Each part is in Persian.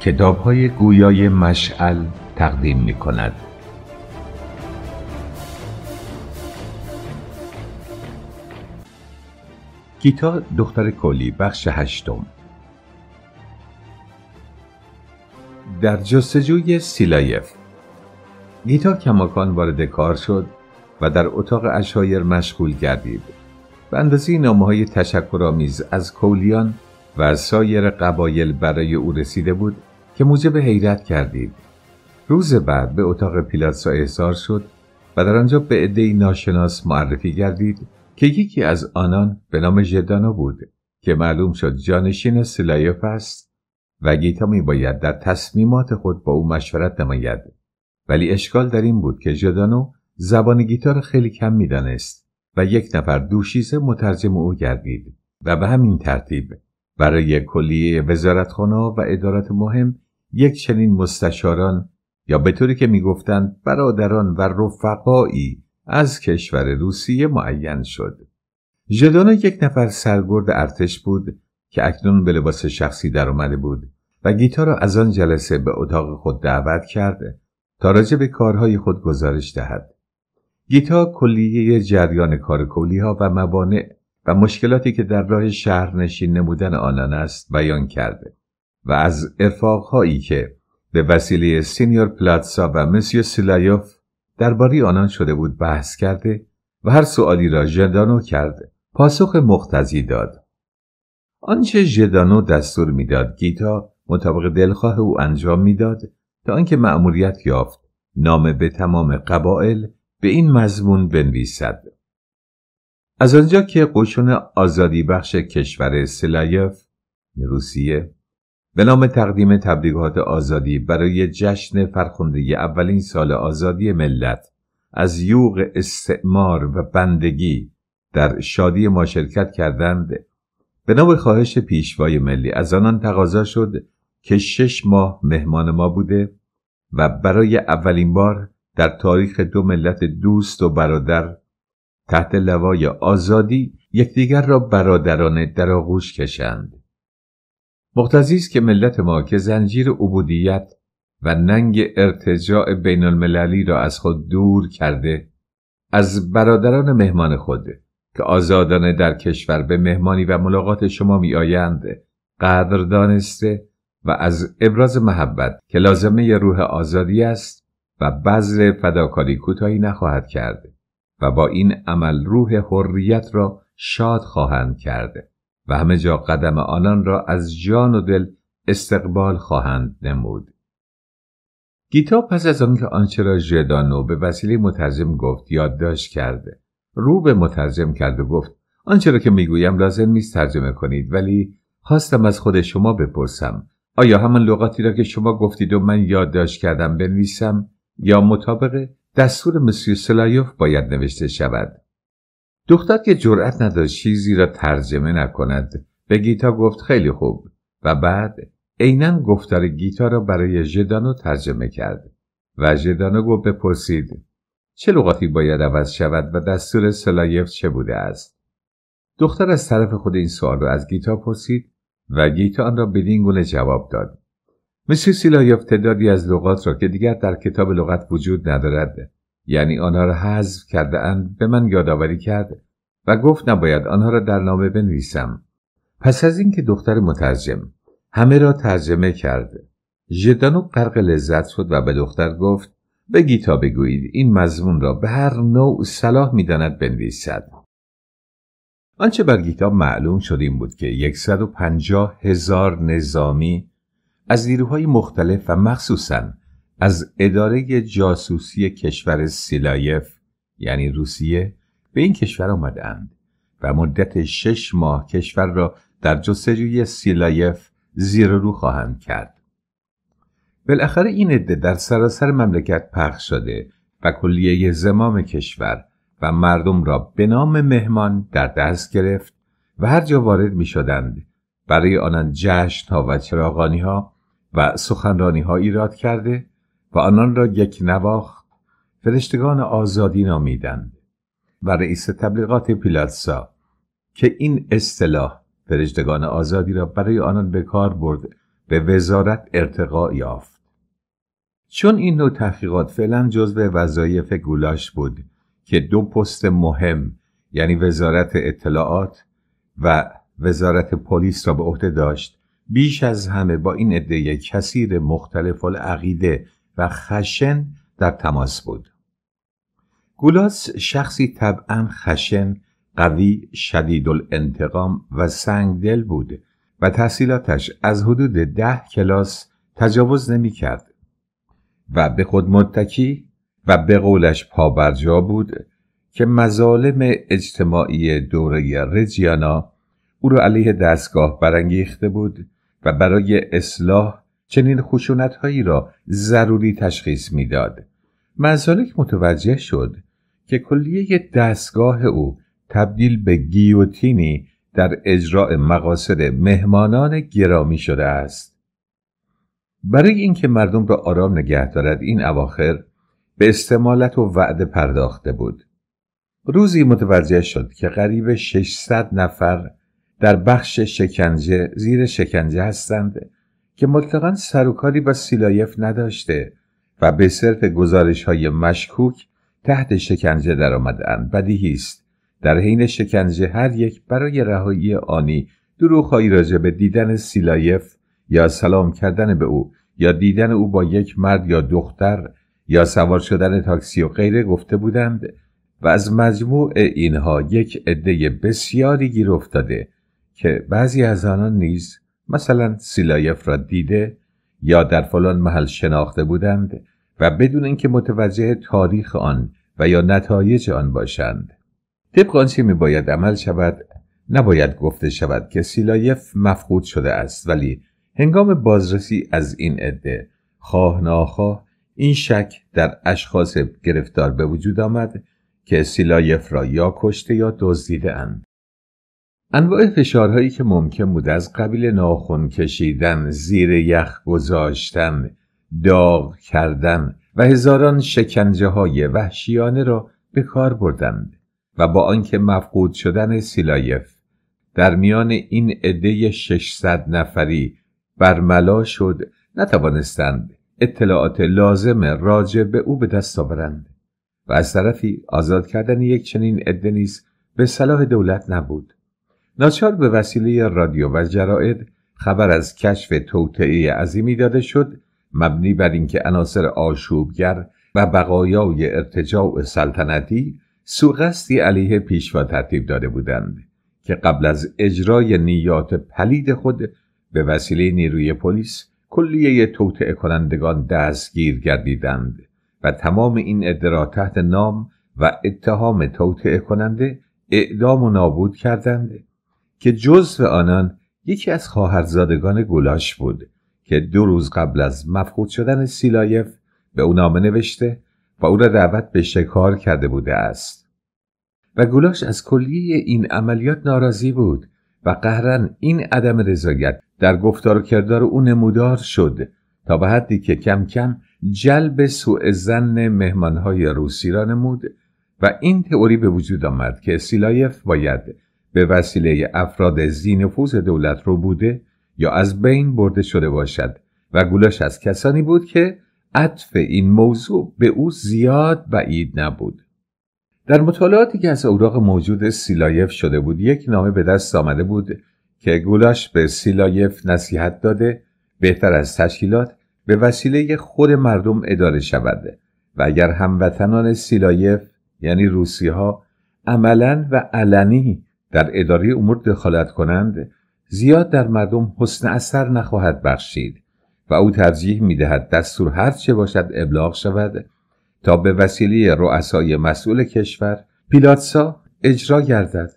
کتاب های گویای مشعل تقدیم می کند گیتا دختر کلی بخش هشتم در جستجوی سیلایف گیتا کماکان وارد کار شد و در اتاق اشایر مشغول گردید به اندازه نامه های تشکرآمیز از کولیان و از سایر قبایل برای او رسیده بود که موجب حیرت کردید روز بعد به اتاق پیلاتسا احضار شد و در آنجا به عدهای ناشناس معرفی گردید که یکی از آنان به نام ژدانا بود که معلوم شد جانشین سلایف است و گیتا میباید در تصمیمات خود با او مشورت نماید ولی اشکال در این بود که جدانو زبان گیتار خیلی کم میدانست و یک نفر دوشیزه مترجم او گردید و به همین ترتیب برای کلیه وزارتخانه و ادارات مهم یک چنین مستشاران یا به طوری که میگفتند برادران و رفقایی از کشور روسیه معین شد جدانو یک نفر سرگرد ارتش بود که اکنون به لباس شخصی در اومده بود و گیتار را از آن جلسه به اتاق خود دعوت کرده تا به کارهای خود گزارش دهد. گیتا کلیه جریان کار ها و موانع و مشکلاتی که در راه شهرنشین نمودن آنان است بیان کرده و از افاقهایی که به وسیله سینیور پلاتسا و مسیو سیلایوف درباره آنان شده بود بحث کرده و هر سؤالی را جدانو کرده پاسخ مختزی داد آنچه جدانو دستور میداد گیتا مطابق دلخواه او انجام میداد تا آنکه مأموریت یافت نامه به تمام قبایل به این مضمون بنویسد از آنجا که قشون آزادی بخش کشور سلایف روسیه به نام تقدیم تبلیغات آزادی برای جشن فرخنده اولین سال آزادی ملت از یوغ استعمار و بندگی در شادی ما شرکت کردند به نام خواهش پیشوای ملی از آنان تقاضا شد که شش ماه مهمان ما بوده و برای اولین بار در تاریخ دو ملت دوست و برادر تحت لوای آزادی یکدیگر را برادرانه در آغوش کشند مقتضی است که ملت ما که زنجیر عبودیت و ننگ ارتجاع بین المللی را از خود دور کرده از برادران مهمان خود که آزادانه در کشور به مهمانی و ملاقات شما می آیند قدر دانسته و از ابراز محبت که لازمه ی روح آزادی است و بذل فداکاری کوتاهی نخواهد کرد و با این عمل روح حریت را شاد خواهند کرد و همه جا قدم آنان را از جان و دل استقبال خواهند نمود گیتا پس از آنکه آنچه را ژدانو به وسیله مترجم گفت یادداشت کرده رو به مترجم کرد و گفت آنچه را که میگویم لازم نیست ترجمه کنید ولی خواستم از خود شما بپرسم آیا همان لغاتی را که شما گفتید و من یادداشت کردم بنویسم یا مطابق دستور مسیو سلایوف باید نوشته شود دختر که جرأت نداشت چیزی را ترجمه نکند به گیتا گفت خیلی خوب و بعد عینا گفتار گیتا را برای ژدانو ترجمه کرد و ژدانو گفت بپرسید چه لغاتی باید عوض شود و دستور سلایف چه بوده است دختر از طرف خود این سوال را از گیتا پرسید و گیتا آن را بدین گونه جواب داد مثل سیلایاف تعدادی از لغات را که دیگر در کتاب لغت وجود ندارد یعنی آنها را حذف کرده اند به من یادآوری کرد و گفت نباید آنها را در نامه بنویسم پس از اینکه دختر مترجم همه را ترجمه کرد ژدانو غرق لذت شد و به دختر گفت به گیتا بگویید این مضمون را به هر نوع صلاح میداند بنویسد آنچه بر گیتا معلوم شد این بود که 150 هزار نظامی از نیروهای مختلف و مخصوصاً از اداره جاسوسی کشور سیلایف یعنی روسیه به این کشور آمدند و مدت شش ماه کشور را در جستجوی سیلایف زیر رو خواهند کرد. بالاخره این عده در سراسر مملکت پخش شده و کلیه زمام کشور و مردم را به نام مهمان در دست گرفت و هر جا وارد می شدند برای آنان جشن ها و چراغانی ها و سخنرانی ها ایراد کرده و آنان را یک نواخت فرشتگان آزادی نامیدند و رئیس تبلیغات پیلاتسا که این اصطلاح فرشتگان آزادی را برای آنان به کار برد به وزارت ارتقا یافت چون این نوع تحقیقات فعلا جزو وظایف گولاش بود که دو پست مهم یعنی وزارت اطلاعات و وزارت پلیس را به عهده داشت بیش از همه با این عده کثیر مختلف العقیده و خشن در تماس بود گولاس شخصی طبعا خشن قوی شدید الانتقام و سنگدل بود و تحصیلاتش از حدود ده کلاس تجاوز نمی کرد و به خود متکی و به قولش پا بود که مظالم اجتماعی دوره رجیانا او را علیه دستگاه برانگیخته بود و برای اصلاح چنین خشونتهایی را ضروری تشخیص میداد مزالک متوجه شد که کلیه دستگاه او تبدیل به گیوتینی در اجراع مقاصد مهمانان گرامی شده است برای اینکه مردم را آرام نگه دارد این اواخر به استمالت و وعده پرداخته بود روزی متوجه شد که قریب 600 نفر در بخش شکنجه زیر شکنجه هستند که مطلقا سروکاری با سیلایف نداشته و به صرف گزارش های مشکوک تحت شکنجه در آمدن بدیهی است در حین شکنجه هر یک برای رهایی آنی دروغهایی راجع به دیدن سیلایف یا سلام کردن به او یا دیدن او با یک مرد یا دختر یا سوار شدن تاکسی و غیره گفته بودند و از مجموع اینها یک عده بسیاری گیر افتاده که بعضی از آنان نیز مثلا سیلایف را دیده یا در فلان محل شناخته بودند و بدون اینکه متوجه تاریخ آن و یا نتایج آن باشند طبق آنچه باید عمل شود نباید گفته شود که سیلایف مفقود شده است ولی هنگام بازرسی از این عده خواه ناخواه این شک در اشخاص گرفتار به وجود آمد که سیلایف را یا کشته یا دزدیده اند. انواع فشارهایی که ممکن بود از قبیل ناخون کشیدن، زیر یخ گذاشتن، داغ کردن و هزاران شکنجه های وحشیانه را به کار بردند و با آنکه مفقود شدن سیلایف در میان این عده 600 نفری برملا شد نتوانستند اطلاعات لازم راجع به او به دست آورند و از طرفی آزاد کردن یک چنین عده نیز به صلاح دولت نبود ناچار به وسیله رادیو و جراید خبر از کشف توطعه عظیمی داده شد مبنی بر اینکه عناصر آشوبگر و بقایای ارتجاع سلطنتی سوقستی علیه پیشوا ترتیب داده بودند که قبل از اجرای نیات پلید خود به وسیله نیروی پلیس کلیه توطعه کنندگان دستگیر گردیدند و تمام این ادرا تحت نام و اتهام توطعه کننده اعدام و نابود کردند که جزو آنان یکی از خواهرزادگان گلاش بود که دو روز قبل از مفقود شدن سیلایف به او نامه نوشته و او را دعوت به شکار کرده بوده است و گلاش از کلیه این عملیات ناراضی بود و قهرن این عدم رضایت در گفتار و کردار او نمودار شد تا به حدی که کم کم جلب سوء زن مهمانهای روسی را نمود و این تئوری به وجود آمد که سیلایف باید به وسیله افراد زینفوز دولت رو بوده یا از بین برده شده باشد و گولاش از کسانی بود که عطف این موضوع به او زیاد بعید نبود در مطالعاتی که از اوراق موجود سیلایف شده بود یک نامه به دست آمده بود که گولاش به سیلایف نصیحت داده بهتر از تشکیلات به وسیله خود مردم اداره شود و اگر هموطنان سیلایف یعنی روسی ها عملا و علنی در اداره امور دخالت کنند زیاد در مردم حسن اثر نخواهد بخشید و او ترجیح می دهد دستور هر چه باشد ابلاغ شود تا به وسیله رؤسای مسئول کشور پیلاتسا اجرا گردد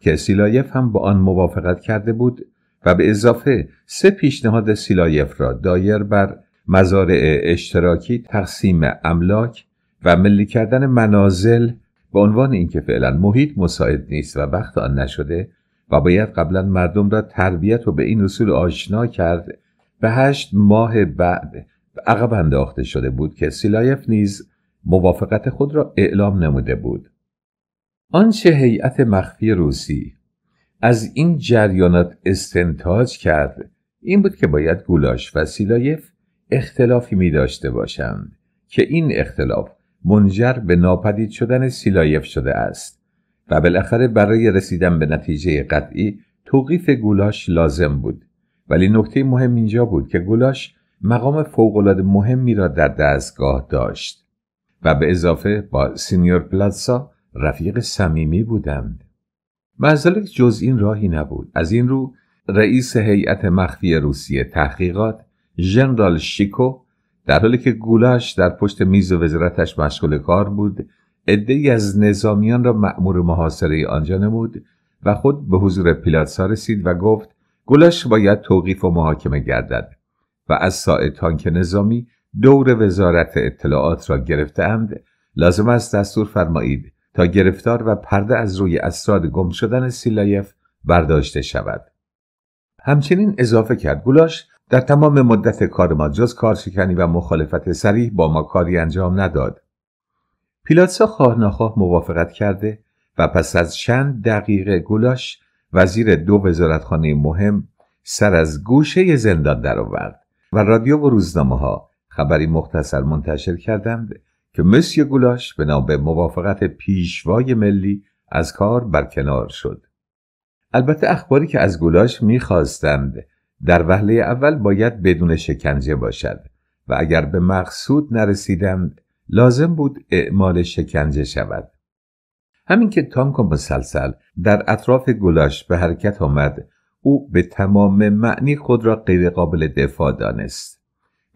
که سیلایف هم با آن موافقت کرده بود و به اضافه سه پیشنهاد سیلایف را دایر بر مزارع اشتراکی تقسیم املاک و ملی کردن منازل به عنوان اینکه فعلا محیط مساعد نیست و وقت آن نشده و باید قبلا مردم را تربیت و به این اصول آشنا کرد به هشت ماه بعد عقب انداخته شده بود که سیلایف نیز موافقت خود را اعلام نموده بود آنچه هیئت مخفی روسی از این جریانات استنتاج کرد این بود که باید گولاش و سیلایف اختلافی می داشته باشند که این اختلاف منجر به ناپدید شدن سیلایف شده است و بالاخره برای رسیدن به نتیجه قطعی توقیف گولاش لازم بود ولی نکته مهم اینجا بود که گولاش مقام فوقالعاده مهمی را در دستگاه داشت و به اضافه با سینیور پلاتسا رفیق صمیمی بودند مزالک جز این راهی نبود از این رو رئیس هیئت مخفی روسیه تحقیقات ژنرال شیکو در حالی که گولاش در پشت میز و وزارتش مشغول کار بود عدهای از نظامیان را مأمور محاصره آنجا نمود و خود به حضور پلاتسا رسید و گفت گولاش باید توقیف و محاکمه گردد و از ساعتان تانک نظامی دور وزارت اطلاعات را گرفتند لازم است دستور فرمایید تا گرفتار و پرده از روی اسراد گم شدن سیلایف برداشته شود همچنین اضافه کرد گولاش در تمام مدت کار ما جز کارشکنی و مخالفت سریح با ما کاری انجام نداد پیلاتسا خواه نخواه موافقت کرده و پس از چند دقیقه گولاش وزیر دو وزارتخانه مهم سر از گوشه زندان درآورد و رادیو و روزنامه ها خبری مختصر منتشر کردند که مسیو گولاش به موافقت پیشوای ملی از کار برکنار شد البته اخباری که از گولاش میخواستند در وهله اول باید بدون شکنجه باشد و اگر به مقصود نرسیدند لازم بود اعمال شکنجه شود همین که تانک مسلسل در اطراف گلاش به حرکت آمد او به تمام معنی خود را قابل دفاع دانست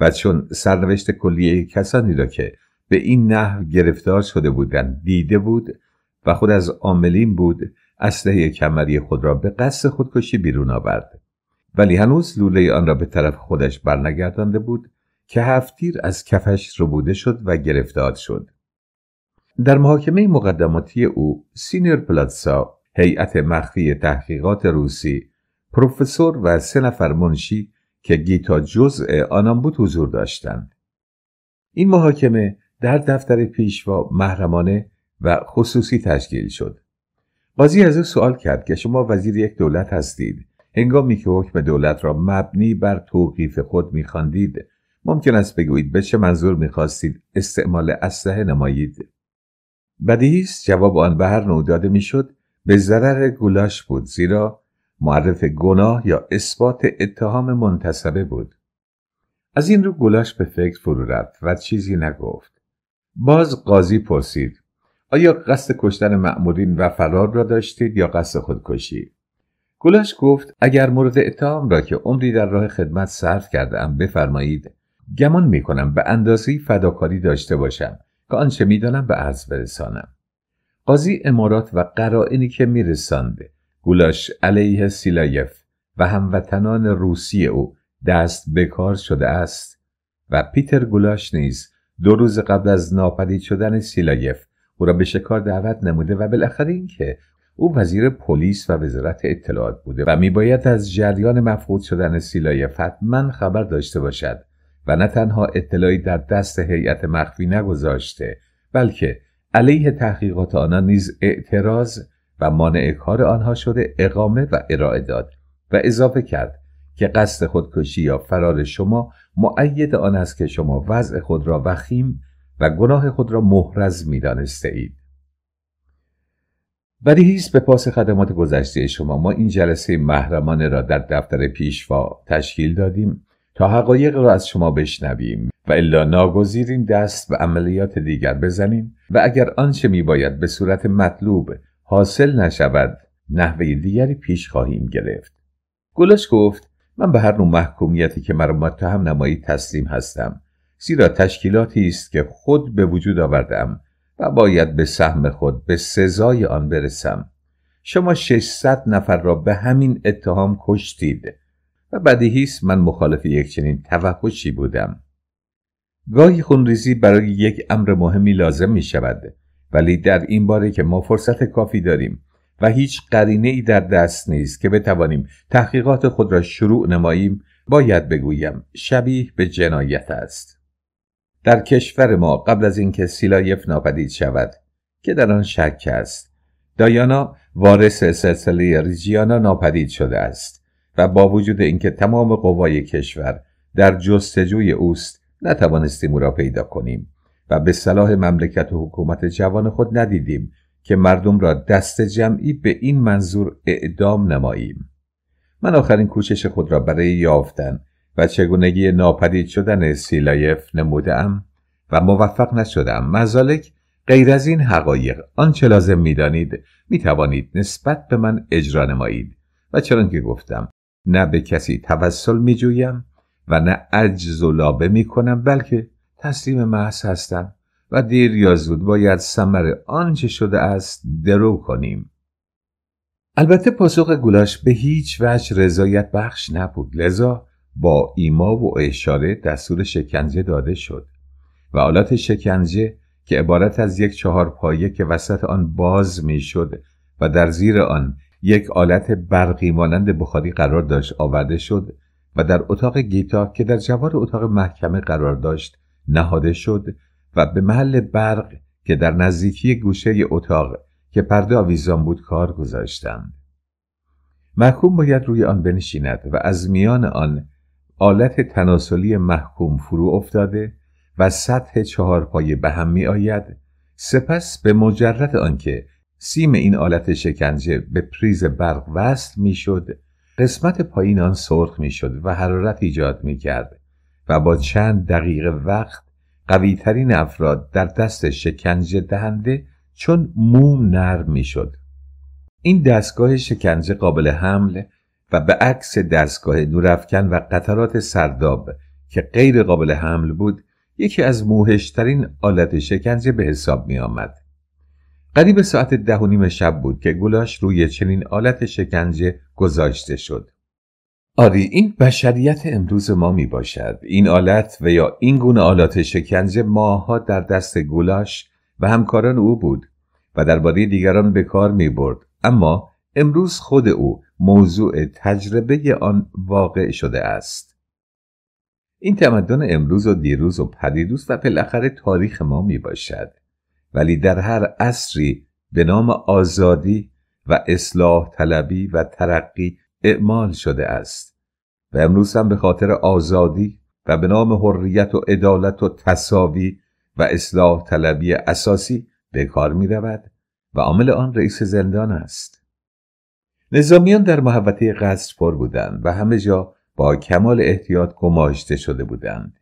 و چون سرنوشت کلیه کسانی را که به این نحو گرفتار شده بودند دیده بود و خود از عاملین بود اسلحه کمری خود را به قصد خودکشی بیرون آورد ولی هنوز لوله آن را به طرف خودش برنگردانده بود که هفتیر از کفش بوده شد و گرفتار شد در محاکمه مقدماتی او سینیر پلاتسا هیئت مخفی تحقیقات روسی پروفسور و سه نفر منشی که گیتا جزء آنان بود حضور داشتند این محاکمه در دفتر پیشوا محرمانه و خصوصی تشکیل شد قاضی از او سوال کرد که شما وزیر یک دولت هستید هنگامی که حکم دولت را مبنی بر توقیف خود میخواندید ممکن است بگویید به چه منظور میخواستید استعمال اسلحه نمایید بدیهی جواب آن به هر نوع داده میشد به ضرر گولاش بود زیرا معرف گناه یا اثبات اتهام منتصبه بود از این رو گلاش به فکر فرو رفت و چیزی نگفت باز قاضی پرسید آیا قصد کشتن معمودین و فرار را داشتید یا قصد خودکشی گلاش گفت اگر مورد اتهام را که عمری در راه خدمت صرف ام بفرمایید گمان می کنم به اندازه فداکاری داشته باشم که آنچه میدانم به عرض برسانم قاضی امارات و قرائنی که رسانده گولاش علیه سیلایف و هموطنان روسی او دست بکار شده است و پیتر گولاش نیز دو روز قبل از ناپدید شدن سیلایف او را به شکار دعوت نموده و بالاخره اینکه او وزیر پلیس و وزارت اطلاعات بوده و میباید از جریان مفقود شدن سیلایف حتما خبر داشته باشد و نه تنها اطلاعی در دست هیئت مخفی نگذاشته بلکه علیه تحقیقات آنان نیز اعتراض و مانع کار آنها شده اقامه و ارائه داد و اضافه کرد که قصد خودکشی یا فرار شما معید آن است که شما وضع خود را وخیم و گناه خود را محرز می دانسته اید. هیچ به پاس خدمات گذشته شما ما این جلسه محرمانه را در دفتر پیشوا تشکیل دادیم تا حقایق را از شما بشنویم و الا ناگزیریم دست به عملیات دیگر بزنیم و اگر آنچه میباید به صورت مطلوب حاصل نشود نحوه دیگری پیش خواهیم گرفت گلش گفت من به هر نوع محکومیتی که مرا متهم نمایی تسلیم هستم زیرا تشکیلاتی است که خود به وجود آوردم و باید به سهم خود به سزای آن برسم شما 600 نفر را به همین اتهام کشتید و بدیهی است من مخالف یک چنین توحشی بودم گاهی خونریزی برای یک امر مهمی لازم می شود ولی در این باره که ما فرصت کافی داریم و هیچ قرینه ای در دست نیست که بتوانیم تحقیقات خود را شروع نماییم باید بگویم شبیه به جنایت است در کشور ما قبل از اینکه سیلایف ناپدید شود که در آن شک است دایانا وارث سلسله ریجیانا ناپدید شده است و با وجود اینکه تمام قوای کشور در جستجوی اوست نتوانستیم او را پیدا کنیم و به صلاح مملکت و حکومت جوان خود ندیدیم که مردم را دست جمعی به این منظور اعدام نماییم من آخرین کوشش خود را برای یافتن و چگونگی ناپدید شدن سیلایف نمودم و موفق نشدم مزالک غیر از این حقایق آنچه لازم میدانید میتوانید نسبت به من اجرا نمایید و چرا که گفتم نه به کسی توسل میجویم و نه عجز و لابه میکنم بلکه تسلیم محض هستم و دیر یا زود باید سمر آنچه شده است درو کنیم البته پاسخ گلاش به هیچ وجه رضایت بخش نبود لذا با ایما و اشاره دستور شکنجه داده شد و آلات شکنجه که عبارت از یک چهار پایه که وسط آن باز می شد و در زیر آن یک آلت برقی مانند بخاری قرار داشت آورده شد و در اتاق گیتا که در جوار اتاق محکمه قرار داشت نهاده شد و به محل برق که در نزدیکی گوشه اتاق که پرده آویزان بود کار گذاشتند محکوم باید روی آن بنشیند و از میان آن آلت تناسلی محکوم فرو افتاده و سطح چهار پایه به هم می آید سپس به مجرد آنکه سیم این آلت شکنجه به پریز برق وصل می شد قسمت پایین آن سرخ می شد و حرارت ایجاد می کرد و با چند دقیقه وقت قویترین افراد در دست شکنجه دهنده چون موم نرم میشد. این دستگاه شکنجه قابل حمل و به عکس دستگاه نورافکن و قطرات سرداب که غیر قابل حمل بود یکی از موهشترین آلت شکنجه به حساب می آمد. قریب ساعت ده و نیم شب بود که گلاش روی چنین آلت شکنجه گذاشته شد. آری این بشریت امروز ما می باشد این آلت و یا این گونه آلات شکنجه ماها در دست گولاش و همکاران او بود و درباره دیگران به کار می برد اما امروز خود او موضوع تجربه آن واقع شده است این تمدن امروز و دیروز و پریروز و بالاخره تاریخ ما می باشد ولی در هر عصری به نام آزادی و اصلاح طلبی و ترقی اعمال شده است و امروز هم به خاطر آزادی و به نام حریت و عدالت و تصاوی و اصلاح طلبی اساسی به کار می رود و عامل آن رئیس زندان است نظامیان در محوطه قصر پر بودند و همه جا با کمال احتیاط گماشته شده بودند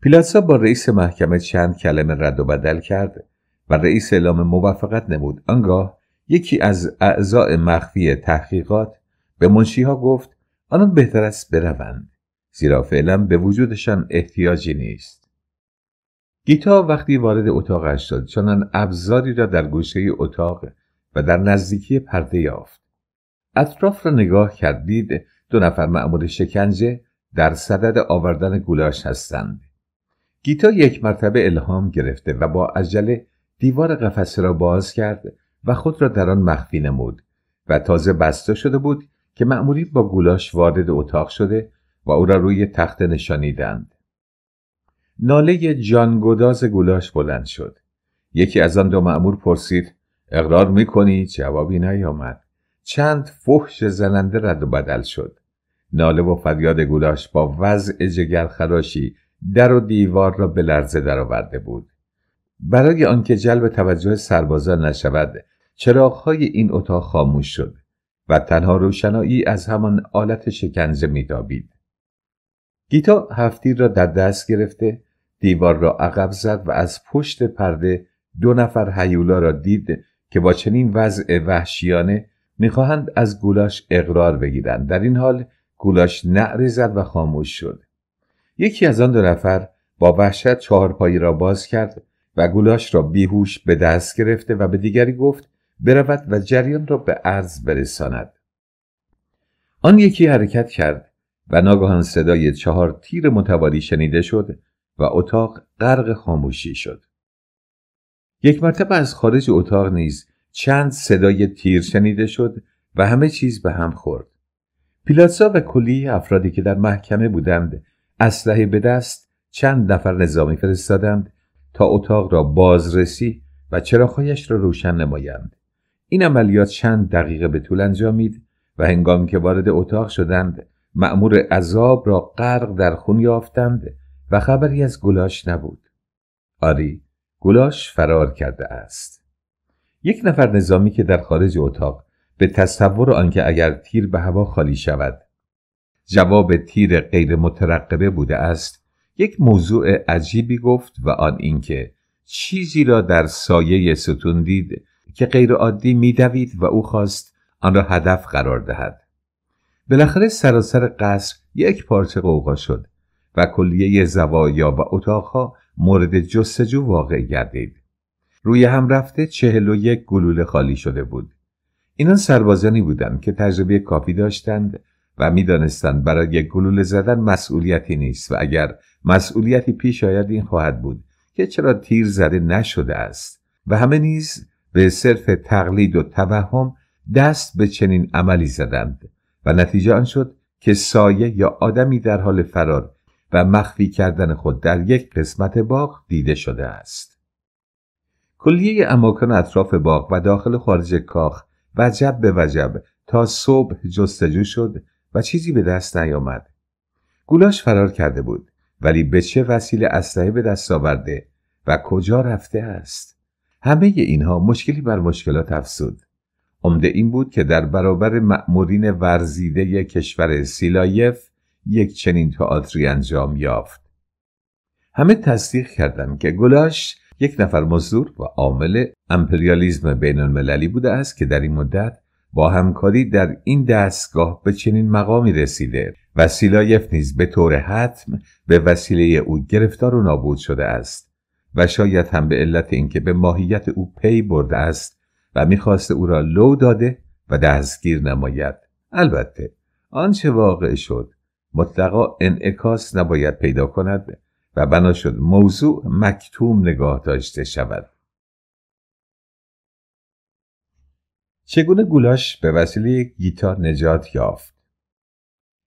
پیلاتسا با رئیس محکمه چند کلمه رد و بدل کرد و رئیس اعلام موفقت نمود آنگاه یکی از اعضاء مخفی تحقیقات به ها گفت آنان بهتر است بروند زیرا فعلا به وجودشان احتیاجی نیست گیتا وقتی وارد اتاقش شد چنان ابزاری را در گوشه اتاق و در نزدیکی پرده یافت اطراف را نگاه کردید دو نفر مأمور شکنجه در صدد آوردن گولاش هستند گیتا یک مرتبه الهام گرفته و با عجله دیوار قفسه را باز کرد و خود را در آن مخفی نمود و تازه بسته شده بود که معمولی با گولاش وارد اتاق شده و او را روی تخت نشانیدند ناله جانگداز گولاش بلند شد یکی از آن دو مأمور پرسید اقرار میکنی جوابی نیامد چند فحش زننده رد و بدل شد ناله و فریاد گولاش با وضع جگرخراشی در و دیوار را به لرزه درآورده بود برای آنکه جلب توجه سربازان نشود چراغهای این اتاق خاموش شد و تنها روشنایی از همان آلت شکنزه میتابید گیتا هفتی را در دست گرفته دیوار را عقب زد و از پشت پرده دو نفر حیولا را دید که با چنین وضع وحشیانه میخواهند از گولاش اقرار بگیرند در این حال گولاش نعره زد و خاموش شد یکی از آن دو نفر با وحشت چهارپایی را باز کرد و گولاش را بیهوش به دست گرفته و به دیگری گفت برود و جریان را به عرض برساند آن یکی حرکت کرد و ناگهان صدای چهار تیر متواری شنیده شد و اتاق غرق خاموشی شد یک مرتبه از خارج اتاق نیز چند صدای تیر شنیده شد و همه چیز به هم خورد پیلاتسا و کلی افرادی که در محکمه بودند اسلحه به دست چند نفر نظامی فرستادند تا اتاق را بازرسی و چراغهایش را روشن نمایند این عملیات چند دقیقه به طول انجامید و هنگامی که وارد اتاق شدند مأمور عذاب را غرق در خون یافتند و خبری از گلاش نبود آری گلاش فرار کرده است یک نفر نظامی که در خارج اتاق به تصور آنکه اگر تیر به هوا خالی شود جواب تیر غیر مترقبه بوده است یک موضوع عجیبی گفت و آن اینکه چیزی را در سایه ستون دید که غیرعادی میدوید و او خواست آن را هدف قرار دهد بالاخره سراسر قصر یک پارچه قوقا شد و کلیه زوایا و اتاقها مورد جستجو واقع گردید روی هم رفته چهل و یک گلوله خالی شده بود اینان سربازانی بودند که تجربه کافی داشتند و میدانستند برای یک گلوله زدن مسئولیتی نیست و اگر مسئولیتی پیش آید این خواهد بود که چرا تیر زده نشده است و همه نیز به صرف تقلید و توهم دست به چنین عملی زدند و نتیجه آن شد که سایه یا آدمی در حال فرار و مخفی کردن خود در یک قسمت باغ دیده شده است کلیه اماکن اطراف باغ و داخل خارج کاخ وجب به وجب تا صبح جستجو شد و چیزی به دست نیامد گولاش فرار کرده بود ولی به چه وسیله اسلحه به دست آورده و کجا رفته است همه اینها مشکلی بر مشکلات افسود. عمده این بود که در برابر مأمورین ورزیده کشور سیلایف یک چنین تئاتری انجام یافت همه تصدیق کردند که گلاش یک نفر مزدور و عامل امپریالیزم بین المللی بوده است که در این مدت با همکاری در این دستگاه به چنین مقامی رسیده و سیلایف نیز به طور حتم به وسیله او گرفتار و نابود شده است و شاید هم به علت اینکه به ماهیت او پی برده است و میخواست او را لو داده و دستگیر نماید البته آنچه واقع شد مطلقا انعکاس نباید پیدا کند و بنا شد موضوع مکتوم نگاه داشته شود چگونه گولاش به وسیله گیتا نجات یافت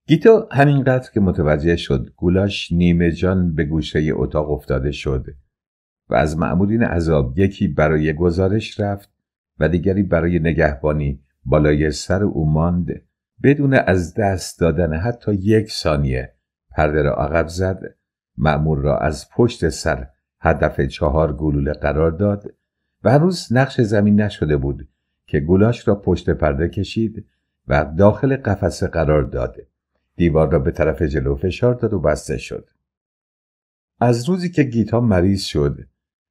گیتا همینقدر که متوجه شد گولاش نیمه جان به گوشه اتاق افتاده شد و از معمولین عذاب یکی برای گزارش رفت و دیگری برای نگهبانی بالای سر او ماند بدون از دست دادن حتی یک ثانیه پرده را عقب زد معمور را از پشت سر هدف چهار گلوله قرار داد و هنوز نقش زمین نشده بود که گلاش را پشت پرده کشید و داخل قفسه قرار داد دیوار را به طرف جلو فشار داد و بسته شد از روزی که گیتا مریض شد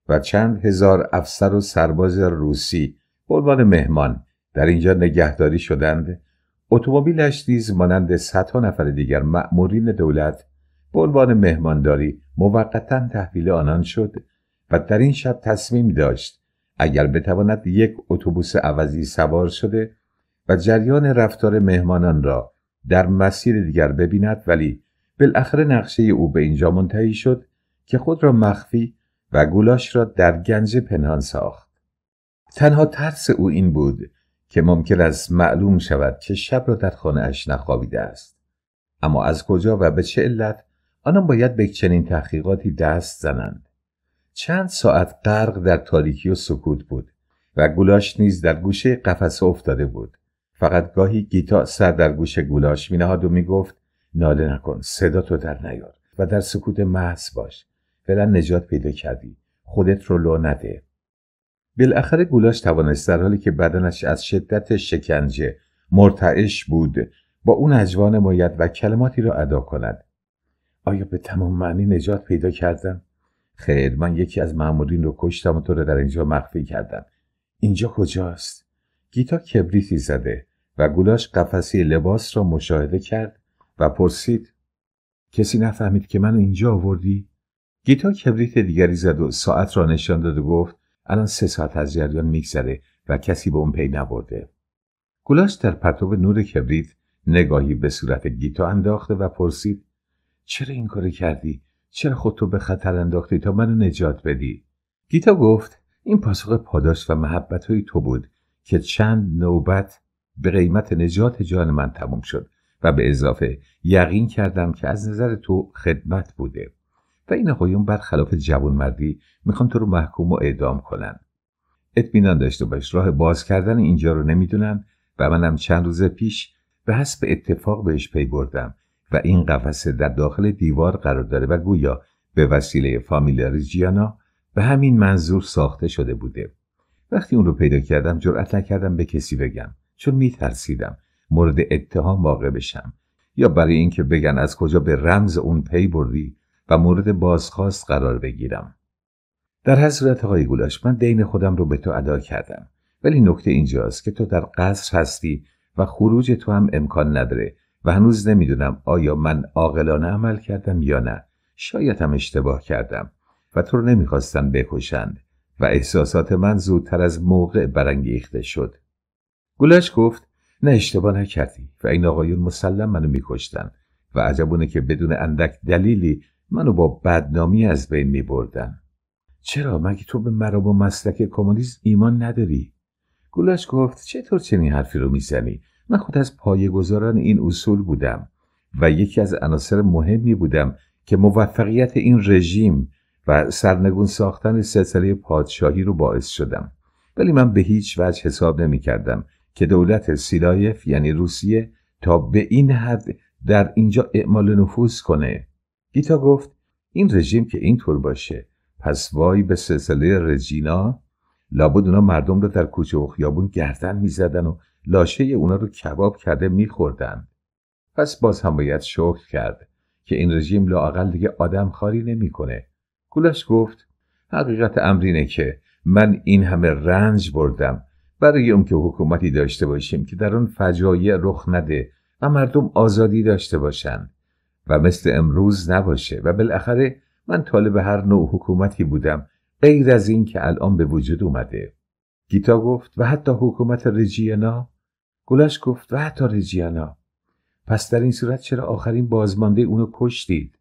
و چند هزار افسر و سرباز روسی به عنوان مهمان در اینجا نگهداری شدند اتومبیلش نیز مانند صدها نفر دیگر مأمورین دولت به عنوان مهمانداری موقتا تحویل آنان شد و در این شب تصمیم داشت اگر بتواند یک اتوبوس عوضی سوار شده و جریان رفتار مهمانان را در مسیر دیگر ببیند ولی بالاخره نقشه او به اینجا منتهی شد که خود را مخفی و گولاش را در گنج پنهان ساخت تنها ترس او این بود که ممکن است معلوم شود که شب را در خانه اش نخوابیده است اما از کجا و به چه علت آنان باید به چنین تحقیقاتی دست زنند چند ساعت غرق در تاریکی و سکوت بود و گولاش نیز در گوشه قفس افتاده بود فقط گاهی گیتا سر در گوش گولاش مینهاد و میگفت ناله نکن صدا تو در نیار و در سکوت محض باش فعلا نجات پیدا کردی خودت رو لو نده بالاخره گولاش توانست در حالی که بدنش از شدت شکنجه مرتعش بود با اون اجوان ماید و کلماتی را ادا کند آیا به تمام معنی نجات پیدا کردم خیر من یکی از معمولین رو کشتم و تو رو در اینجا مخفی کردم اینجا کجاست گیتا کبریتی زده و گولاش قفسی لباس را مشاهده کرد و پرسید کسی نفهمید که من اینجا آوردی گیتا کبریت دیگری زد و ساعت را نشان داد و گفت الان سه ساعت از جریان میگذره و کسی به اون پی نبرده گلاش در پرتو نور کبریت نگاهی به صورت گیتا انداخته و پرسید چرا این کار کردی چرا خودتو به خطر انداختی تا منو نجات بدی گیتا گفت این پاسخ پاداش و محبت تو بود که چند نوبت به قیمت نجات جان من تموم شد و به اضافه یقین کردم که از نظر تو خدمت بوده و این آقایون برخلاف مردی میخوان تو رو محکوم و اعدام کنن اطمینان داشته باش راه باز کردن اینجا رو نمیدونن و منم چند روز پیش به حسب اتفاق بهش پی بردم و این قفسه در داخل دیوار قرار داره و گویا به وسیله فامیلیاری جیانا به همین منظور ساخته شده بوده وقتی اون رو پیدا کردم جرأت نکردم به کسی بگم چون میترسیدم مورد اتهام واقع بشم یا برای اینکه بگن از کجا به رمز اون پی بردی و مورد بازخواست قرار بگیرم در هر صورت آقای گولاش من دین خودم رو به تو ادا کردم ولی نکته اینجاست که تو در قصر هستی و خروج تو هم امکان نداره و هنوز نمیدونم آیا من عاقلانه عمل کردم یا نه شاید هم اشتباه کردم و تو رو نمیخواستن بکشند و احساسات من زودتر از موقع برانگیخته شد گولاش گفت نه اشتباه نکردی و این آقایون مسلم منو میکشتن و عجبونه که بدون اندک دلیلی منو با بدنامی از بین می بردن. چرا مگه تو به مرا با مسلک کمونیسم ایمان نداری؟ گلاش گفت چطور چنین حرفی رو میزنی؟ من خود از پایه گذاران این اصول بودم و یکی از عناصر مهمی بودم که موفقیت این رژیم و سرنگون ساختن سلسله پادشاهی رو باعث شدم ولی من به هیچ وجه حساب نمی کردم که دولت سیلایف یعنی روسیه تا به این حد در اینجا اعمال نفوذ کنه گیتا گفت این رژیم که اینطور باشه پس وای به سلسله رژینا لابد اونا مردم رو در کوچه و خیابون گردن میزدن و لاشه اونا رو کباب کرده میخوردن پس باز هم باید شکر کرد که این رژیم لااقل دیگه آدم خاری نمیکنه گولش گفت حقیقت امر اینه که من این همه رنج بردم برای اون که حکومتی داشته باشیم که در آن فجایع رخ نده و مردم آزادی داشته باشند و مثل امروز نباشه و بالاخره من طالب هر نوع حکومتی بودم غیر از این که الان به وجود اومده گیتا گفت و حتی حکومت رجیانا گلش گفت و حتی رجیانا پس در این صورت چرا آخرین بازمانده اونو کشتید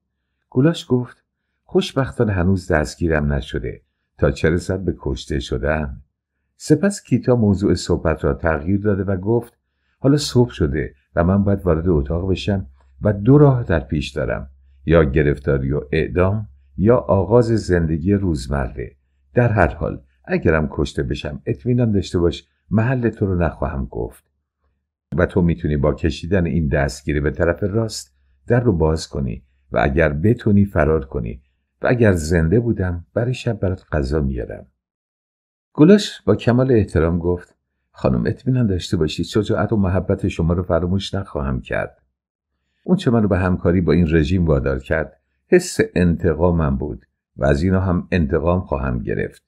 گلاش گفت خوشبختانه هنوز دستگیرم نشده تا چه رسد به کشته شدن سپس کیتا موضوع صحبت را تغییر داده و گفت حالا صبح شده و من باید وارد اتاق بشم و دو راه در پیش دارم یا گرفتاری و اعدام یا آغاز زندگی روزمره در هر حال اگرم کشته بشم اطمینان داشته باش محل تو رو نخواهم گفت و تو میتونی با کشیدن این دستگیری به طرف راست در رو باز کنی و اگر بتونی فرار کنی و اگر زنده بودم برای شب برات غذا میارم گلاش با کمال احترام گفت خانم اطمینان داشته باشید شجاعت و محبت شما رو فراموش نخواهم کرد اون چه منو به همکاری با این رژیم وادار کرد حس انتقامم بود و از اینا هم انتقام خواهم گرفت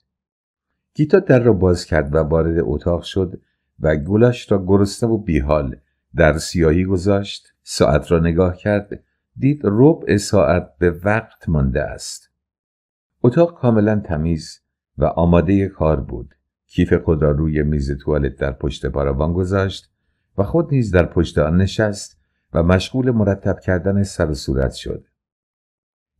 گیتا در را باز کرد و وارد اتاق شد و گلش را گرسنه و بیحال در سیاهی گذاشت ساعت را نگاه کرد دید ربع ساعت به وقت مانده است اتاق کاملا تمیز و آماده کار بود کیف خود را روی میز توالت در پشت پاراوان گذاشت و خود نیز در پشت آن نشست و مشغول مرتب کردن سر و صورت شد.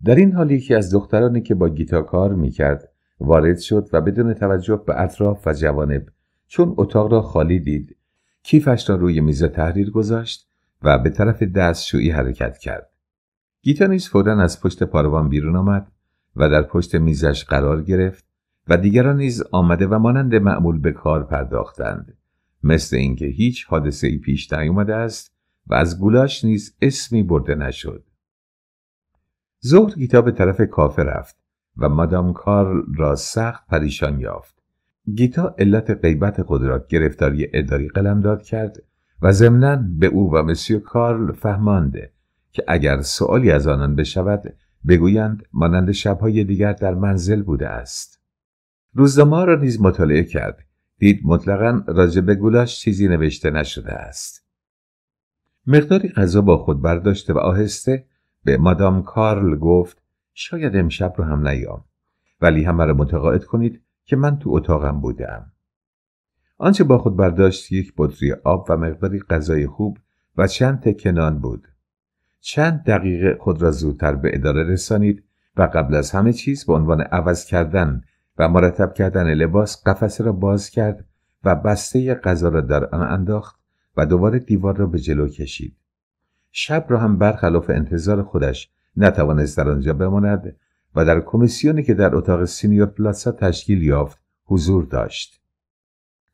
در این حال یکی از دخترانی که با گیتار کار میکرد وارد شد و بدون توجه به اطراف و جوانب چون اتاق را خالی دید کیفش را روی میز تحریر گذاشت و به طرف دستشویی حرکت کرد. گیتا نیز فورا از پشت پاروان بیرون آمد و در پشت میزش قرار گرفت و دیگران نیز آمده و مانند معمول به کار پرداختند مثل اینکه هیچ حادثه ای پیش نیامده است و از گولاش نیز اسمی برده نشد. ظهر گیتا به طرف کافه رفت و مادام کارل را سخت پریشان یافت. گیتا علت غیبت خود را گرفتاری اداری قلمداد کرد و ضمنا به او و مسیو کارل فهمانده که اگر سؤالی از آنان بشود بگویند مانند شبهای دیگر در منزل بوده است روزنامه را نیز مطالعه کرد دید مطلقا راجب به گولاش چیزی نوشته نشده است مقداری غذا با خود برداشته و آهسته به مادام کارل گفت شاید امشب رو هم نیام ولی همه را متقاعد کنید که من تو اتاقم بودم آنچه با خود برداشت یک بطری آب و مقداری غذای خوب و چند تکنان بود چند دقیقه خود را زودتر به اداره رسانید و قبل از همه چیز به عنوان عوض کردن و مرتب کردن لباس قفسه را باز کرد و بسته غذا را در آن انداخت و دوباره دیوار را به جلو کشید شب را هم برخلاف انتظار خودش نتوانست در آنجا بماند و در کمیسیونی که در اتاق سینیور پلاسا تشکیل یافت حضور داشت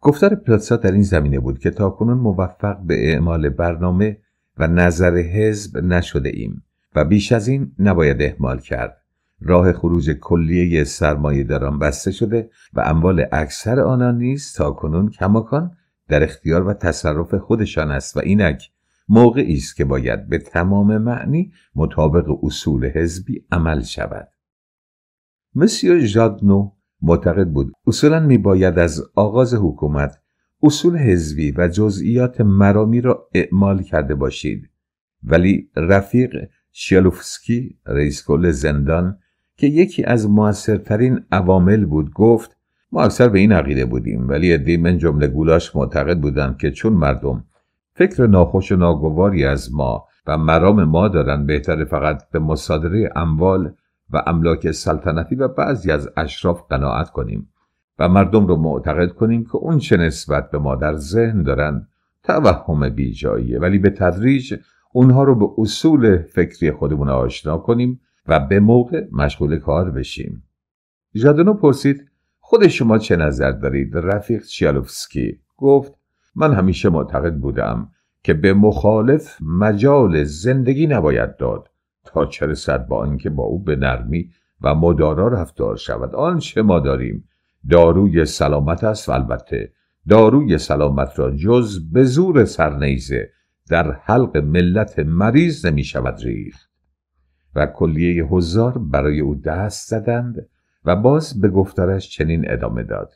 گفتار پلاسا در این زمینه بود که تاکنون موفق به اعمال برنامه و نظر حزب نشده ایم و بیش از این نباید احمال کرد راه خروج کلیه سرمایه داران بسته شده و اموال اکثر آنان نیز تاکنون کماکان در اختیار و تصرف خودشان است و اینک موقعی است که باید به تمام معنی مطابق اصول حزبی عمل شود مسیو ژادنو معتقد بود اصولا می باید از آغاز حکومت اصول حزبی و جزئیات مرامی را اعمال کرده باشید ولی رفیق شیلوفسکی رئیس کل زندان که یکی از موثرترین عوامل بود گفت ما اکثر به این عقیده بودیم ولی دیمن من جمله گولاش معتقد بودند که چون مردم فکر ناخوش و ناگواری از ما و مرام ما دارند بهتر فقط به مصادره اموال و املاک سلطنتی و بعضی از اشراف قناعت کنیم و مردم رو معتقد کنیم که اون چه نسبت به ما در ذهن دارن توهم بیجاییه ولی به تدریج اونها رو به اصول فکری خودمون آشنا کنیم و به موقع مشغول کار بشیم ژادنو پرسید خود شما چه نظر دارید رفیق چیالوفسکی گفت من همیشه معتقد بودم که به مخالف مجال زندگی نباید داد تا چه رسد با اینکه با او به نرمی و مدارا رفتار شود آنچه ما داریم داروی سلامت است و البته داروی سلامت را جز به زور سرنیزه در حلق ملت مریض نمی شود ریخت و کلیه هزار برای او دست زدند و باز به گفتارش چنین ادامه داد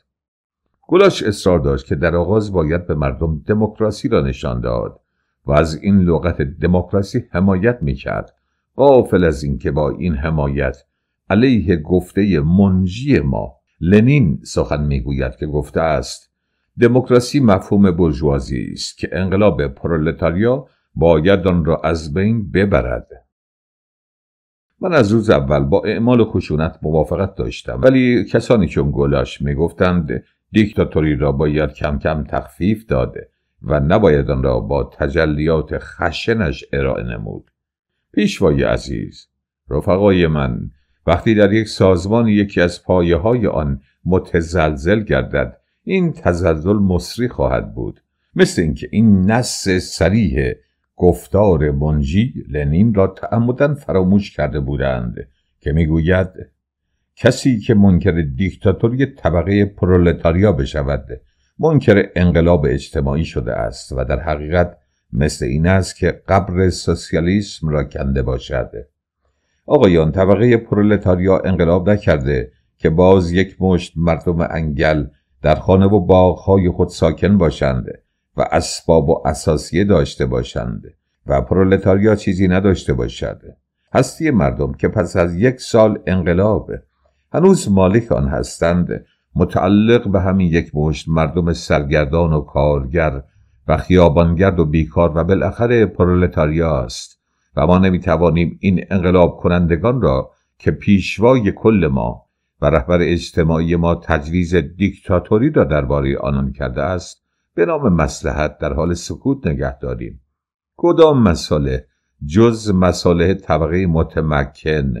گلاش اصرار داشت که در آغاز باید به مردم دموکراسی را نشان داد و از این لغت دموکراسی حمایت میکرد قافل از اینکه با این حمایت علیه گفته منجی ما لنین سخن میگوید که گفته است دموکراسی مفهوم برجوازی است که انقلاب پرولتاریا باید آن را از بین ببرد من از روز اول با اعمال خشونت موافقت داشتم ولی کسانی چون گلاش میگفتند دیکتاتوری را باید کم کم تخفیف داده و نباید آن را با تجلیات خشنش ارائه نمود پیشوای عزیز رفقای من وقتی در یک سازمان یکی از پایه های آن متزلزل گردد این تزلزل مصری خواهد بود مثل اینکه این نص سریح گفتار منجی لنین را تعمدا فراموش کرده بودند که میگوید کسی که منکر دیکتاتوری طبقه پرولتاریا بشود منکر انقلاب اجتماعی شده است و در حقیقت مثل این است که قبر سوسیالیسم را کنده باشد آقایان طبقه پرولتاریا انقلاب نکرده که باز یک مشت مردم انگل در خانه و باغهای خود ساکن باشند و اسباب و اساسیه داشته باشند و پرولتاریا چیزی نداشته باشد هستی مردم که پس از یک سال انقلاب هنوز مالک آن هستند متعلق به همین یک مشت مردم سرگردان و کارگر و خیابانگرد و بیکار و بالاخره پرولتاریا است و ما نمیتوانیم این انقلاب کنندگان را که پیشوای کل ما و رهبر اجتماعی ما تجویز دیکتاتوری را درباره آنان کرده است به نام مسلحت در حال سکوت نگه داریم کدام مساله جز مساله طبقه متمکن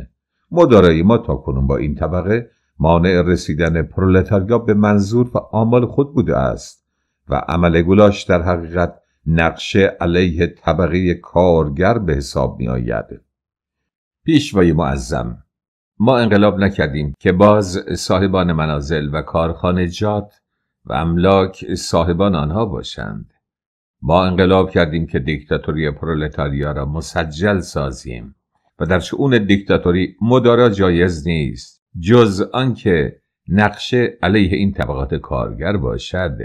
مدارایی ما تا کنون با این طبقه مانع رسیدن پرولتاریا به منظور و آمال خود بوده است و عمل گلاش در حقیقت نقشه علیه طبقه کارگر به حساب می آید پیشوای معظم ما انقلاب نکردیم که باز صاحبان منازل و کارخانجات و املاک صاحبان آنها باشند ما انقلاب کردیم که دیکتاتوری پرولتاریا را مسجل سازیم و در شعون دیکتاتوری مدارا جایز نیست جز آنکه نقشه علیه این طبقات کارگر باشد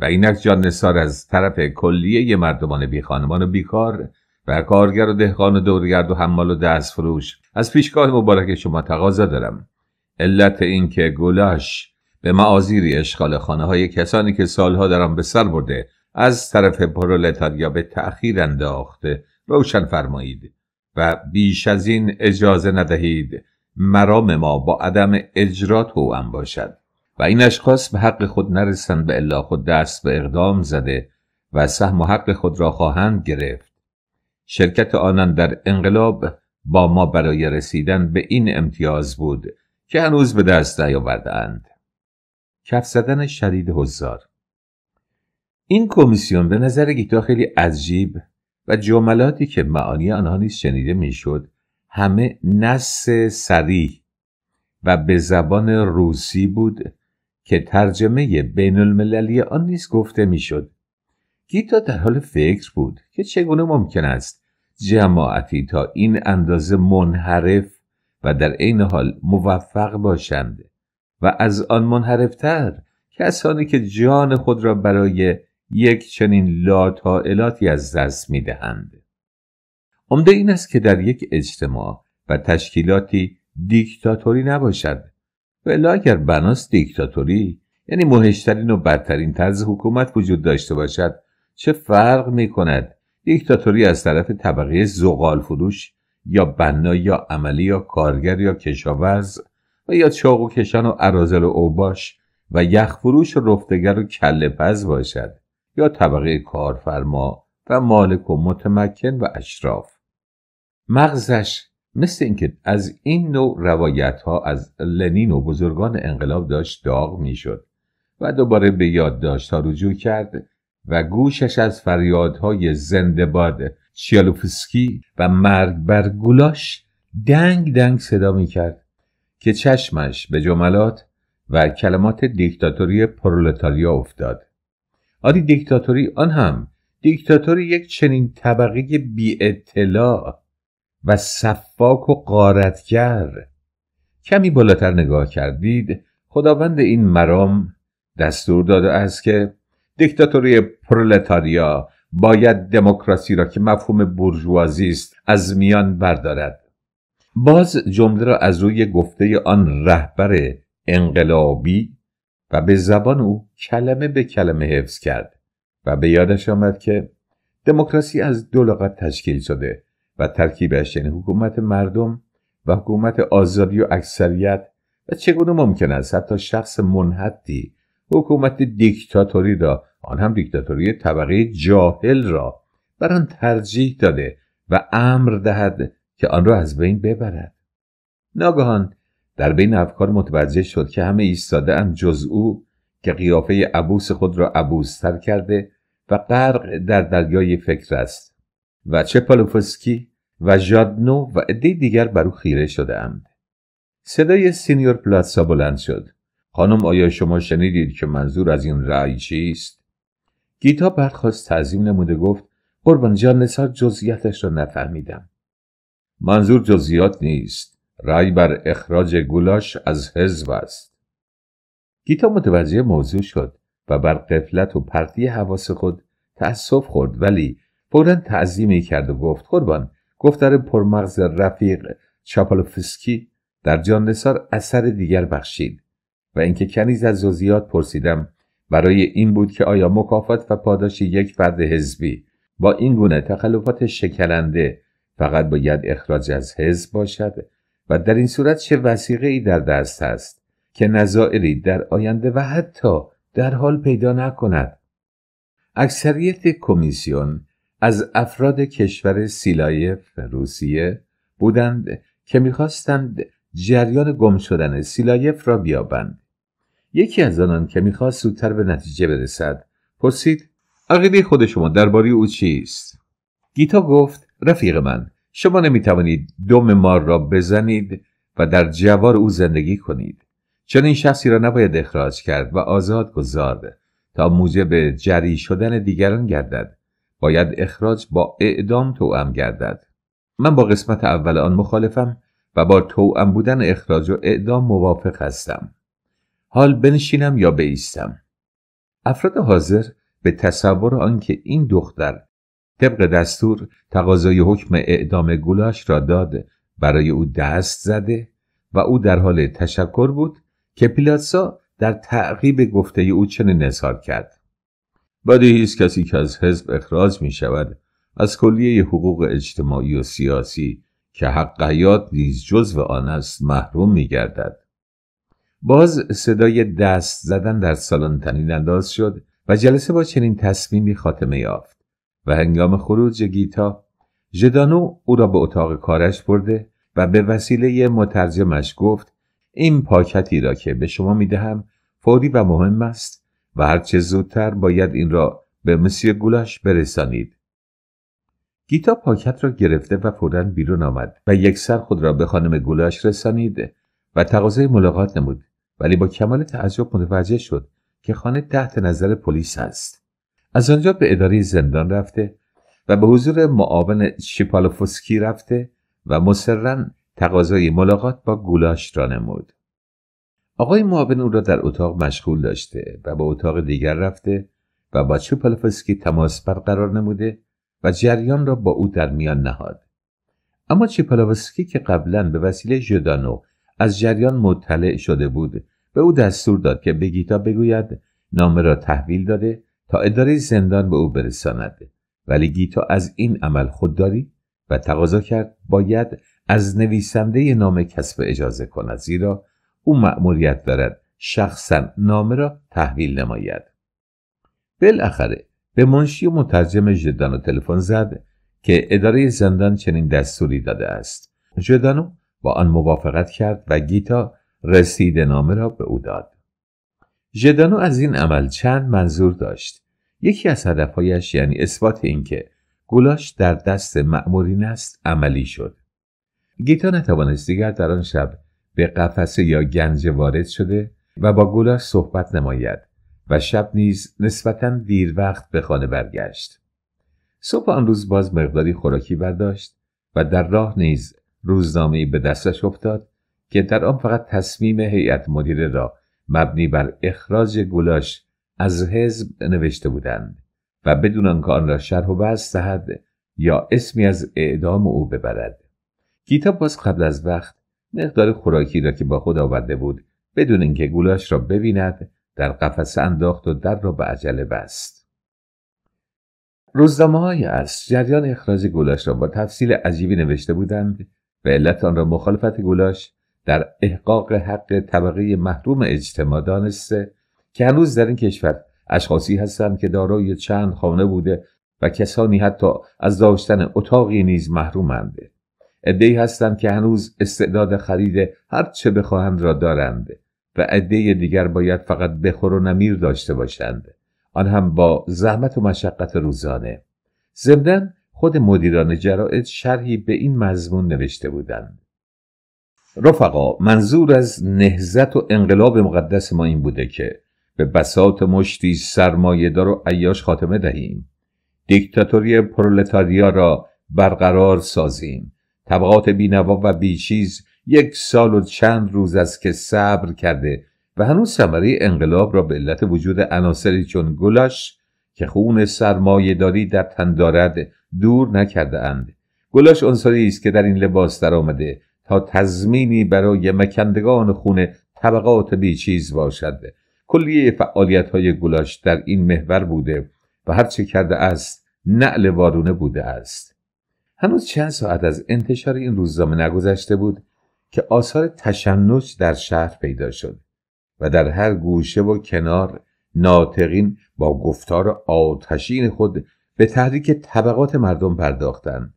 و اینک جان نصار از طرف کلیه مردمان بی خانمان و بیکار و کارگر و دهقان و دورگرد و حمال و فروش از پیشگاه مبارک شما تقاضا دارم علت اینکه گلاش به معاذیری اشغال خانه های کسانی که سالها در به سر برده از طرف پرولتاریا به تأخیر انداخته روشن فرمایید و بیش از این اجازه ندهید مرام ما با عدم اجرا توأم باشد و این اشخاص به حق خود نرسند به الا خود دست به اقدام زده و سهم و حق خود را خواهند گرفت شرکت آنان در انقلاب با ما برای رسیدن به این امتیاز بود که هنوز به دست نیاوردهاند کف زدن شدید حضار این کمیسیون به نظر گیتا خیلی عجیب و جملاتی که معانی آنها نیز شنیده میشد همه نس سریح و به زبان روسی بود که ترجمه بین المللی آن نیز گفته میشد. گیتا در حال فکر بود که چگونه ممکن است جماعتی تا این اندازه منحرف و در عین حال موفق باشند و از آن منحرفتر کسانی که جان خود را برای یک چنین لاتائلاتی از دست میدهند. دهند. عمده این است که در یک اجتماع و تشکیلاتی دیکتاتوری نباشد و اگر بناس دیکتاتوری یعنی مهشترین و بدترین طرز حکومت وجود داشته باشد چه فرق می کند دیکتاتوری از طرف طبقه زغال فروش یا بنا یا عملی یا کارگر یا کشاورز یا چاق و کشان و عرازل و اوباش و یخفروش و رفتگر و کله پز باشد یا طبقه کارفرما و مالک و متمکن و اشراف مغزش مثل اینکه از این نوع روایت ها از لنین و بزرگان انقلاب داشت داغ میشد و دوباره به داشت ها رجوع کرد و گوشش از فریادهای زنده باد چیالوفسکی و مرگ بر دنگ دنگ صدا می کرد که چشمش به جملات و کلمات دیکتاتوری پرولتاریا افتاد آری دیکتاتوری آن هم دیکتاتوری یک چنین طبقه بی اطلاع و صفاک و قارتگر کمی بالاتر نگاه کردید خداوند این مرام دستور داده است که دیکتاتوری پرولتاریا باید دموکراسی را که مفهوم برجوازی است از میان بردارد باز جمله را از روی گفته آن رهبر انقلابی و به زبان او کلمه به کلمه حفظ کرد و به یادش آمد که دموکراسی از دو لغت تشکیل شده و ترکیبش یعنی حکومت مردم و حکومت آزادی و اکثریت و چگونه ممکن است حتی شخص منحدی حکومت دیکتاتوری را آن هم دیکتاتوری طبقه جاهل را بر آن ترجیح داده و امر دهد که آن را از بین ببرد ناگهان در بین افکار متوجه شد که همه ایستاده هم جز او که قیافه عبوس خود را عبوستر کرده و غرق در دریای فکر است و چه پالوفسکی و ژادنو و عده دیگر بر او خیره شده اند. صدای سینیور پلاتسا بلند شد. خانم آیا شما شنیدید که منظور از این رأی چیست؟ گیتا برخواست تعظیم نموده گفت قربان جان نسار جزئیاتش را نفهمیدم. منظور جزئیات نیست رأی بر اخراج گولاش از حزب است گیتا متوجه موضوع شد و بر قفلت و پرتی حواس خود تأسف خورد ولی فورا تعظیمی کرد و گفت قربان گفتار پرمغز رفیق چاپالوفسکی در جان نسار اثر دیگر بخشید و اینکه کنیز از جزئیات پرسیدم برای این بود که آیا مکافات و پاداش یک فرد حزبی با این گونه تخلفات شکننده فقط باید اخراج از حزب باشد و در این صورت چه وسیقه ای در دست هست که نظائری در آینده و حتی در حال پیدا نکند اکثریت کمیسیون از افراد کشور سیلایف روسیه بودند که میخواستند جریان گم شدن سیلایف را بیابند یکی از آنان که میخواست زودتر به نتیجه برسد پرسید عقیده خود شما درباره او چیست گیتا گفت رفیق من شما نمی توانید دم مار را بزنید و در جوار او زندگی کنید چون این شخصی را نباید اخراج کرد و آزاد گذارد تا موجب جری شدن دیگران گردد باید اخراج با اعدام توأم گردد من با قسمت اول آن مخالفم و با توأم بودن اخراج و اعدام موافق هستم حال بنشینم یا بیستم افراد حاضر به تصور آنکه این دختر طبق دستور تقاضای حکم اعدام گلاش را داد برای او دست زده و او در حال تشکر بود که پیلاتسا در تعقیب گفته او چنین اظهار کرد بدیهی است کسی که از حزب اخراج می شود از کلیه حقوق اجتماعی و سیاسی که حق حیات نیز جزو آن است محروم می گردد. باز صدای دست زدن در سالن تنین انداز شد و جلسه با چنین تصمیمی خاتمه یافت. و هنگام خروج گیتا ژدانو او را به اتاق کارش برده و به وسیله مترجمش گفت این پاکتی را که به شما میدهم فوری و مهم است و هرچه زودتر باید این را به مسیو گولاش برسانید گیتا پاکت را گرفته و فورا بیرون آمد و یک سر خود را به خانم گولاش رسانید و تقاضای ملاقات نمود ولی با کمال تعجب متوجه شد که خانه تحت نظر پلیس است از آنجا به اداره زندان رفته و به حضور معاون شیپالوفسکی رفته و مصرا تقاضای ملاقات با گولاش را نمود آقای معاون او را در اتاق مشغول داشته و به اتاق دیگر رفته و با چیپالوفسکی تماس برقرار نموده و جریان را با او در میان نهاد اما چیپالوفسکی که قبلا به وسیله ژودانو از جریان مطلع شده بود به او دستور داد که به گیتا بگوید نامه را تحویل داده تا اداره زندان به او برساند ولی گیتا از این عمل خودداری و تقاضا کرد باید از نویسنده نامه کسب اجازه کند زیرا او مأموریت دارد شخصا نامه را تحویل نماید بالاخره به منشی و مترجم جدانو تلفن زد که اداره زندان چنین دستوری داده است جدانو با آن موافقت کرد و گیتا رسید نامه را به او داد ژدانو از این عمل چند منظور داشت یکی از هدفهایش یعنی اثبات اینکه گولاش در دست مأمورین است عملی شد گیتا نتوانست دیگر در آن شب به قفسه یا گنج وارد شده و با گلاش صحبت نماید و شب نیز نسبتا دیر وقت به خانه برگشت صبح آن روز باز مقداری خوراکی برداشت و در راه نیز روزنامه به دستش افتاد که در آن فقط تصمیم هیئت مدیره را مبنی بر اخراج گلاش از حزب نوشته بودند و بدون آنکه آن را شرح و بحث دهد یا اسمی از اعدام او ببرد گیتا باز قبل از وقت مقدار خوراکی را که با خود آورده بود بدون اینکه گلاش را ببیند در قفسه انداخت و در را به عجله بست روزنامه های از جریان اخراج گلاش را با تفصیل عجیبی نوشته بودند و علت آن را مخالفت گلاش در احقاق حق طبقه محروم اجتماع دانسته که هنوز در این کشور اشخاصی هستند که دارای چند خانه بوده و کسانی حتی از داشتن اتاقی نیز محرومند عدهای هستند که هنوز استعداد خرید هر چه بخواهند را دارند و عده دیگر باید فقط بخور و نمیر داشته باشند آن هم با زحمت و مشقت روزانه ضمنا خود مدیران جرائد شرحی به این مضمون نوشته بودند رفقا منظور از نهزت و انقلاب مقدس ما این بوده که به بساط مشتی سرمایهدار و عیاش خاتمه دهیم دیکتاتوری پرولتاریا را برقرار سازیم طبقات بینوا و بیچیز یک سال و چند روز است که صبر کرده و هنوز ثمره انقلاب را به علت وجود عناصری چون گلاش که خون داری در تن دارد دور نکرده اند گلاش عنصری است که در این لباس درآمده تا تضمینی برای مکندگان خونه طبقات بیچیز باشد کلیه فعالیت های گلاش در این محور بوده و هر هرچه کرده است نعل وارونه بوده است هنوز چند ساعت از انتشار این روزنامه نگذشته بود که آثار تشنج در شهر پیدا شد و در هر گوشه و کنار ناطقین با گفتار آتشین خود به تحریک طبقات مردم پرداختند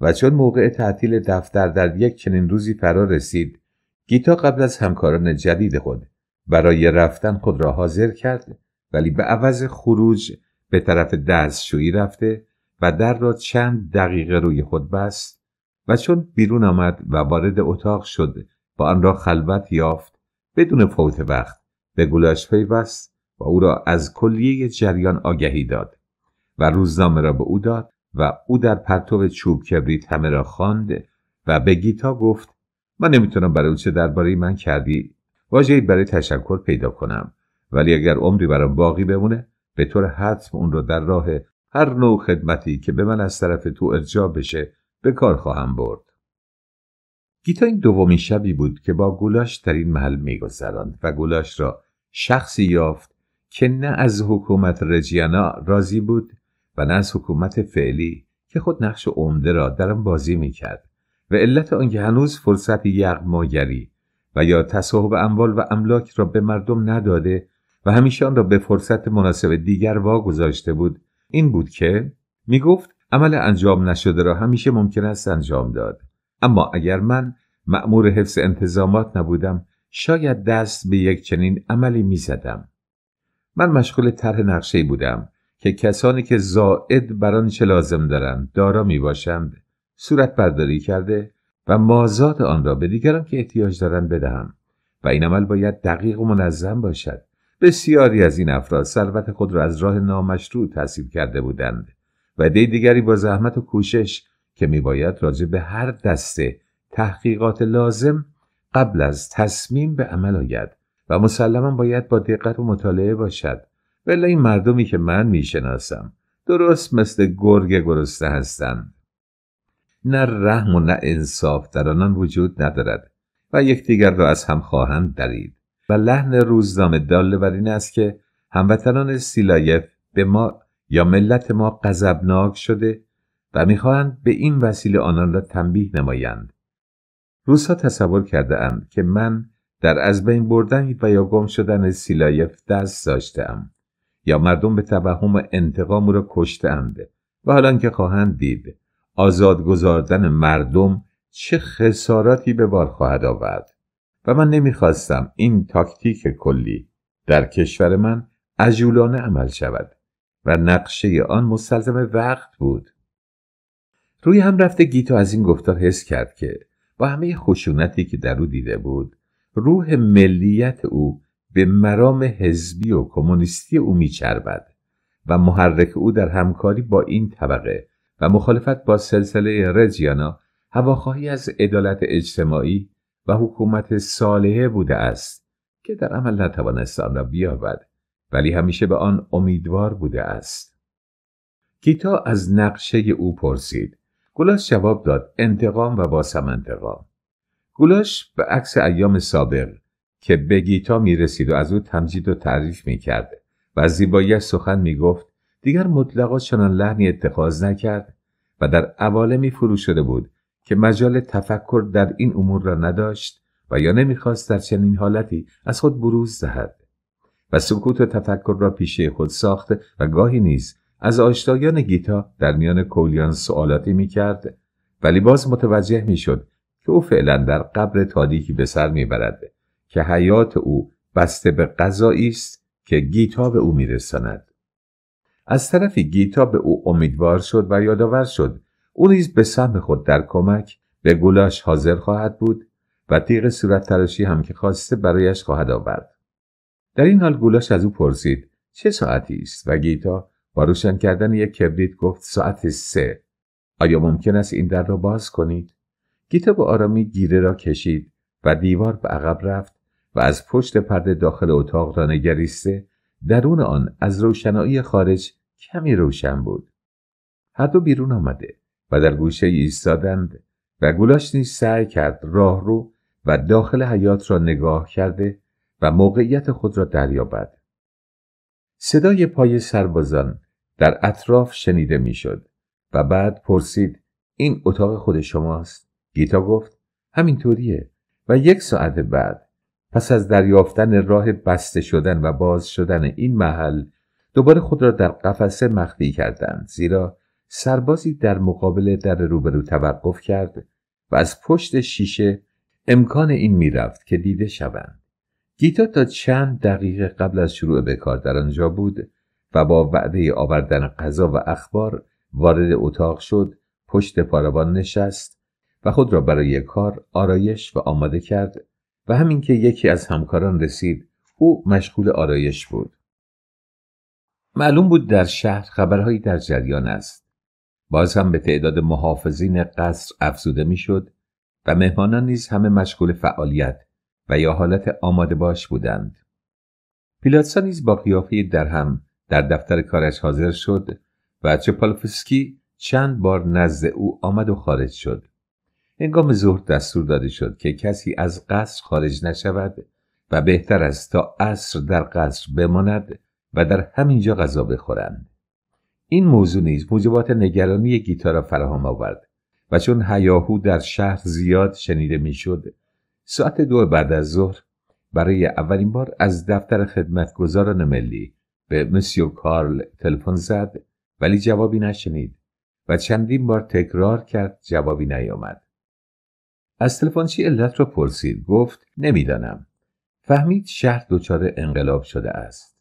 و چون موقع تعطیل دفتر در یک چنین روزی فرا رسید گیتا قبل از همکاران جدید خود برای رفتن خود را حاضر کرد ولی به عوض خروج به طرف دستشویی رفته و در را چند دقیقه روی خود بست و چون بیرون آمد و وارد اتاق شد با آن را خلوت یافت بدون فوت وقت به گلاش پیوست و او را از کلیه جریان آگهی داد و روزنامه را به او داد و او در پرتو چوب کبریت همه را خواند و به گیتا گفت من نمیتونم برای چه درباره من کردی واجی برای تشکر پیدا کنم ولی اگر عمری برام باقی بمونه به طور حتم اون را در راه هر نوع خدمتی که به من از طرف تو ارجاع بشه به کار خواهم برد گیتا این دومین شبی بود که با گولاش در این محل میگذراند و گولاش را شخصی یافت که نه از حکومت رجیانا راضی بود و نه از حکومت فعلی که خود نقش عمده را در آن بازی میکرد و علت آنکه هنوز فرصت یغماگری و یا تصاحب اموال و املاک را به مردم نداده و همیشه آن را به فرصت مناسب دیگر واگذاشته بود این بود که میگفت عمل انجام نشده را همیشه ممکن است انجام داد اما اگر من مأمور حفظ انتظامات نبودم شاید دست به یک چنین عملی میزدم من مشغول طرح نقشه بودم که کسانی که زائد بر آنچه لازم دارند دارا می باشند صورت برداری کرده و مازاد آن را به دیگران که احتیاج دارند بدهم و این عمل باید دقیق و منظم باشد بسیاری از این افراد ثروت خود را از راه نامشروع تحصیل کرده بودند و دی دیگری با زحمت و کوشش که میباید راجع به هر دسته تحقیقات لازم قبل از تصمیم به عمل آید و مسلما باید با دقت و مطالعه باشد ولی این مردمی که من میشناسم درست مثل گرگ گرسنه هستند نه رحم و نه انصاف در آنان وجود ندارد و یکدیگر را از هم خواهند درید و لحن روزنامه داله بر این است که هموطنان سیلایف به ما یا ملت ما غضبناک شده و میخواهند به این وسیله آنان را تنبیه نمایند روزها تصور کرده اند که من در از بین بردن و یا گم شدن سیلایف دست داشتم یا مردم به توهم انتقام او را کشتند و حالا که خواهند دید آزاد گذاردن مردم چه خساراتی به بار خواهد آورد و من نمیخواستم این تاکتیک کلی در کشور من عجولانه عمل شود و نقشه آن مستلزم وقت بود روی هم رفته گیتو از این گفتار حس کرد که با همه خشونتی که در او دیده بود روح ملیت او به مرام حزبی و کمونیستی او میچربد و محرک او در همکاری با این طبقه و مخالفت با سلسله رجیانا هواخواهی از عدالت اجتماعی و حکومت صالحه بوده است که در عمل نتوانست آن را بیابد ولی همیشه به آن امیدوار بوده است کیتا از نقشه او پرسید گولاش جواب داد انتقام و باسم انتقام گولاش به عکس ایام سابق که به گیتا می رسید و از او تمجید و تعریف می کرد و از زیباییش سخن می گفت دیگر مطلقا چنان لحنی اتخاذ نکرد و در عوالمی فرو شده بود که مجال تفکر در این امور را نداشت و یا نمیخواست در چنین حالتی از خود بروز دهد و سکوت و تفکر را پیشه خود ساخت و گاهی نیز از آشنایان گیتا در میان کولیان سوالاتی میکرد ولی باز متوجه میشد که او فعلا در قبر تاریکی به سر میبرد که حیات او بسته به غذایی است که گیتا به او میرساند از طرفی گیتا به او امیدوار شد و یادآور شد او نیز به سهم خود در کمک به گلاش حاضر خواهد بود و تیغ صورت تراشی هم که خواسته برایش خواهد آورد در این حال گلاش از او پرسید چه ساعتی است و گیتا با روشن کردن یک کبریت گفت ساعت سه آیا ممکن است این در را باز کنید گیتا با آرامی گیره را کشید و دیوار به عقب رفت و از پشت پرده داخل اتاق را نگریسته درون آن از روشنایی خارج کمی روشن بود هر دو بیرون آمده و در گوشه ایستادند و گولاش نیز سعی کرد راه رو و داخل حیات را نگاه کرده و موقعیت خود را دریابد صدای پای سربازان در اطراف شنیده میشد و بعد پرسید این اتاق خود شماست گیتا گفت همینطوریه و یک ساعت بعد پس از دریافتن راه بسته شدن و باز شدن این محل دوباره خود را در قفسه مخفی کردند زیرا سربازی در مقابل در روبرو توقف کرد و از پشت شیشه امکان این میرفت که دیده شوند گیتا تا چند دقیقه قبل از شروع به کار در آنجا بود و با وعده آوردن غذا و اخبار وارد اتاق شد پشت پاروان نشست و خود را برای کار آرایش و آماده کرد و همین که یکی از همکاران رسید او مشغول آرایش بود معلوم بود در شهر خبرهایی در جریان است باز هم به تعداد محافظین قصر افزوده میشد و مهمانان نیز همه مشغول فعالیت و یا حالت آماده باش بودند پیلاتسا نیز با در درهم در دفتر کارش حاضر شد و چپالفسکی چند بار نزد او آمد و خارج شد هنگام ظهر دستور داده شد که کسی از قصر خارج نشود و بهتر است تا عصر در قصر بماند و در همینجا غذا بخورند این موضوع نیز موجبات نگرانی را فراهم آورد و چون هیاهو در شهر زیاد شنیده میشد ساعت دو بعد از ظهر برای اولین بار از دفتر خدمتگزاران ملی به مسیو کارل تلفن زد ولی جوابی نشنید و چندین بار تکرار کرد جوابی نیامد از تلفنچی علت را پرسید گفت نمیدانم فهمید شهر دچار انقلاب شده است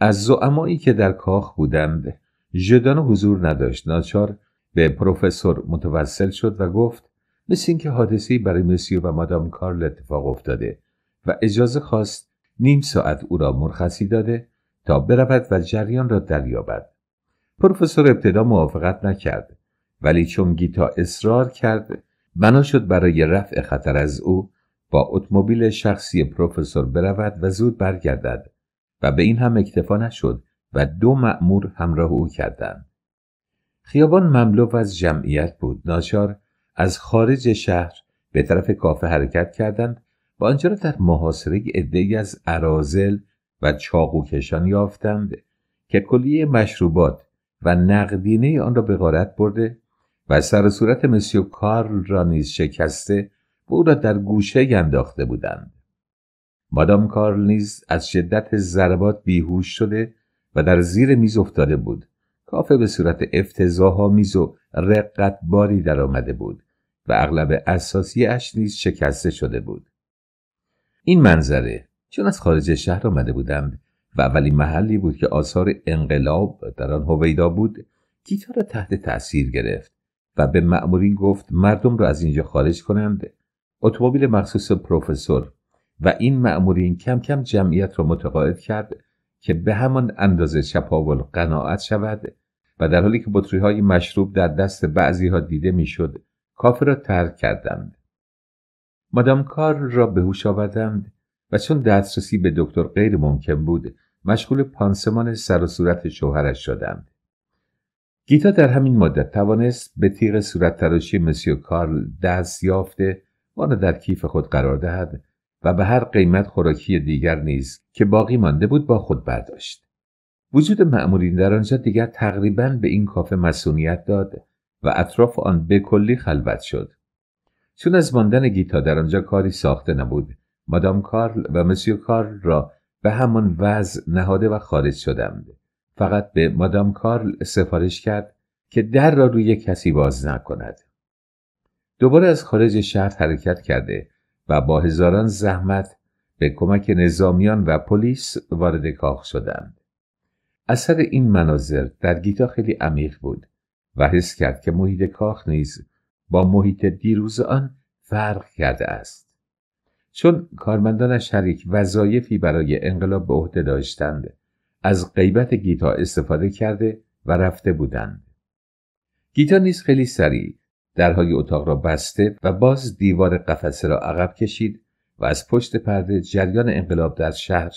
از زعمایی که در کاخ بودند ژدان حضور نداشت ناچار به پروفسور متوسل شد و گفت مثل اینکه حادثهای برای مسیو و مادام کارل اتفاق افتاده و اجازه خواست نیم ساعت او را مرخصی داده تا برود و جریان را دریابد پروفسور ابتدا موافقت نکرد ولی چون گیتا اصرار کرد بنا شد برای رفع خطر از او با اتومبیل شخصی پروفسور برود و زود برگردد و به این هم اکتفا نشد و دو مأمور همراه او کردند خیابان مملو از جمعیت بود ناچار از خارج شهر به طرف کافه حرکت کردند و آنجا را در محاصره عدهای از عرازل و چاقوکشان یافتند که کلیه مشروبات و نقدینه آن را به غارت برده و سر و صورت مسیو کارل را نیز شکسته و او را در گوشه انداخته بودند مادام کارل نیز از شدت ضربات بیهوش شده و در زیر میز افتاده بود کافه به صورت افتضاح میز و رقت باری در آمده بود و اغلب اساسی اش نیز شکسته شده بود این منظره چون از خارج شهر آمده بودند و اولین محلی بود که آثار انقلاب در آن هویدا بود گیتار را تحت تأثیر گرفت و به مأمورین گفت مردم را از اینجا خارج کنند اتومبیل مخصوص پروفسور و این مأمورین کم کم جمعیت را متقاعد کرد که به همان اندازه چپاول قناعت شود و در حالی که بطری های مشروب در دست بعضی ها دیده میشد کافه را ترک کردند مادام کار را به هوش آوردند و چون دسترسی به دکتر غیر ممکن بود مشغول پانسمان سر و صورت شوهرش شدند گیتا در همین مدت توانست به تیغ صورت تراشی مسیو کارل دست یافته آن را در کیف خود قرار دهد و به هر قیمت خوراکی دیگر نیز که باقی مانده بود با خود برداشت وجود معمولین در آنجا دیگر تقریبا به این کافه مسئولیت داد و اطراف آن به کلی خلوت شد چون از ماندن گیتا در آنجا کاری ساخته نبود مادام کارل و مسیو کارل را به همان وضع نهاده و خارج شدند فقط به مادام کارل سفارش کرد که در را روی کسی باز نکند دوباره از خارج شهر حرکت کرده و با هزاران زحمت به کمک نظامیان و پلیس وارد کاخ شدند اثر این مناظر در گیتا خیلی عمیق بود و حس کرد که محیط کاخ نیز با محیط دیروز آن فرق کرده است چون کارمندان شریک یک وظایفی برای انقلاب به عهده داشتند از غیبت گیتا استفاده کرده و رفته بودند. گیتا نیز خیلی سریع درهای اتاق را بسته و باز دیوار قفسه را عقب کشید و از پشت پرده جریان انقلاب در شهر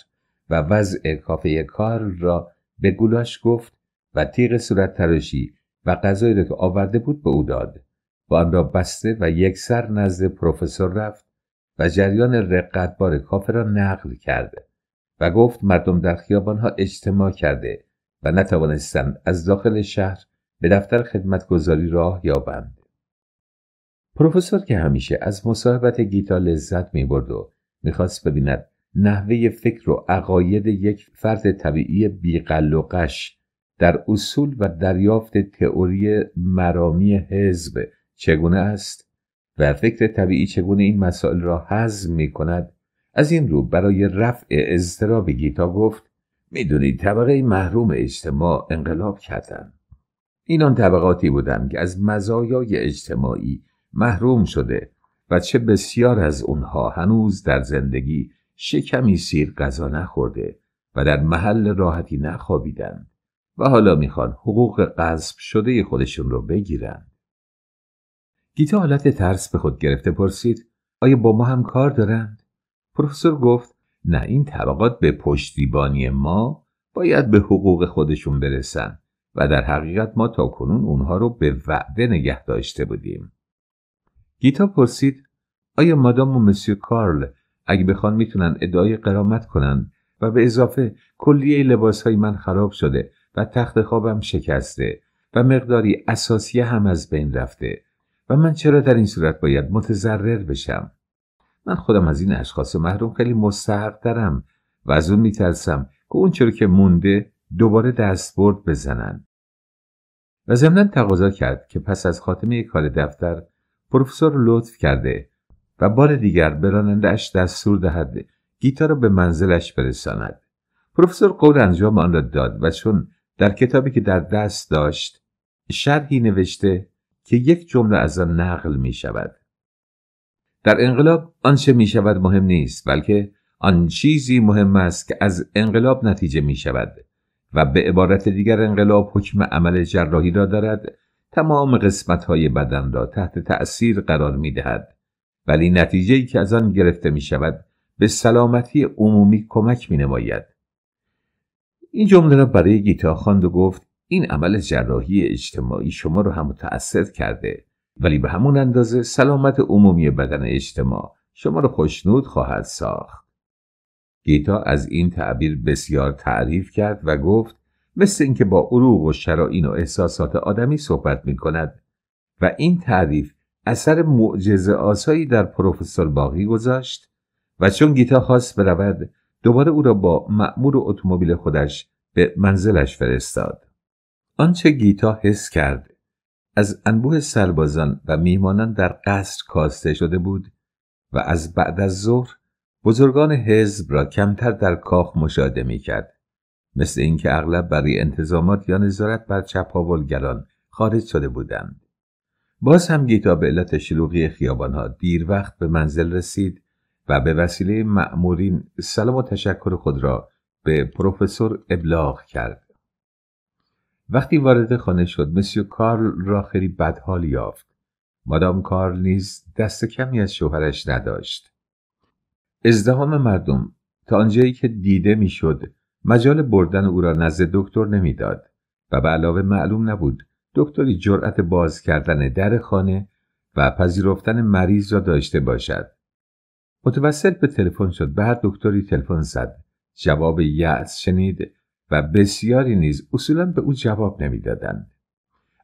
و وضع کافه کار را به گولاش گفت و تیغ صورت تراشی و غذایی را که آورده بود به او داد و آن را بسته و یک سر نزد پروفسور رفت و جریان رقتبار کافه را نقل کرده و گفت مردم در خیابانها اجتماع کرده و نتوانستند از داخل شهر به دفتر خدمتگذاری راه یابند. پروفسور که همیشه از مصاحبت گیتا لذت می برد و میخواست ببیند نحوه فکر و عقاید یک فرد طبیعی بیقل و قش در اصول و دریافت تئوری مرامی حزب چگونه است و فکر طبیعی چگونه این مسائل را حزم می کند از این رو برای رفع اضطراب گیتا گفت میدونید طبقه محروم اجتماع انقلاب کردن اینان طبقاتی بودند که از مزایای اجتماعی محروم شده و چه بسیار از اونها هنوز در زندگی شکمی سیر غذا نخورده و در محل راحتی نخوابیدند و حالا میخوان حقوق قصب شده خودشون رو بگیرن. گیتا حالت ترس به خود گرفته پرسید آیا با ما هم کار دارند؟ پروفسور گفت نه این طبقات به پشتیبانی ما باید به حقوق خودشون برسن و در حقیقت ما تا کنون اونها رو به وعده نگه داشته بودیم. گیتا پرسید آیا مادام و مسیو کارل اگه بخوان میتونن ادعای قرامت کنن و به اضافه کلیه لباس من خراب شده و تخت خوابم شکسته و مقداری اساسی هم از بین رفته و من چرا در این صورت باید متضرر بشم؟ من خودم از این اشخاص محروم خیلی مستحقترم و از اون میترسم که اون چرا که مونده دوباره دستبرد بزنن و ضمنا تقاضا کرد که پس از خاتمه کار دفتر پروفسور لطف کرده و بار دیگر به رانندهاش دستور دهد گیتا را به منزلش برساند پروفسور قول انجام آن را داد و چون در کتابی که در دست داشت شرحی نوشته که یک جمله از آن نقل می شود در انقلاب آنچه می شود مهم نیست بلکه آن چیزی مهم است که از انقلاب نتیجه می شود و به عبارت دیگر انقلاب حکم عمل جراحی را دارد تمام قسمت های بدن را تحت تأثیر قرار می دهد ولی نتیجه که از آن گرفته می شود به سلامتی عمومی کمک می نماید این جمله را برای گیتا خواند و گفت این عمل جراحی اجتماعی شما را هم متأثر کرده ولی به همون اندازه سلامت عمومی بدن اجتماع شما را خوشنود خواهد ساخت. گیتا از این تعبیر بسیار تعریف کرد و گفت مثل اینکه با عروق و شرائین و احساسات آدمی صحبت می کند و این تعریف اثر معجزه آسایی در پروفسور باقی گذاشت و چون گیتا خواست برود دوباره او را با مأمور اتومبیل خودش به منزلش فرستاد آنچه گیتا حس کرد از انبوه سربازان و میهمانان در قصر کاسته شده بود و از بعد از ظهر بزرگان حزب را کمتر در کاخ مشاهده میکرد مثل اینکه اغلب برای انتظامات یا نظارت بر چپاولگران خارج شده بودند باز هم گیتا به علت شلوغی خیابانها دیر وقت به منزل رسید و به وسیله مأمورین سلام و تشکر خود را به پروفسور ابلاغ کرد وقتی وارد خانه شد مسیو کارل را خیلی بدحال یافت مادام کارل نیز دست کمی از شوهرش نداشت ازدهام مردم تا آنجایی که دیده میشد مجال بردن او را نزد دکتر نمیداد و به علاوه معلوم نبود دکتری جرأت باز کردن در خانه و پذیرفتن مریض را داشته باشد متوسل به تلفن شد بعد دکتری تلفن زد جواب یأس شنید و بسیاری نیز اصولا به او جواب نمیدادند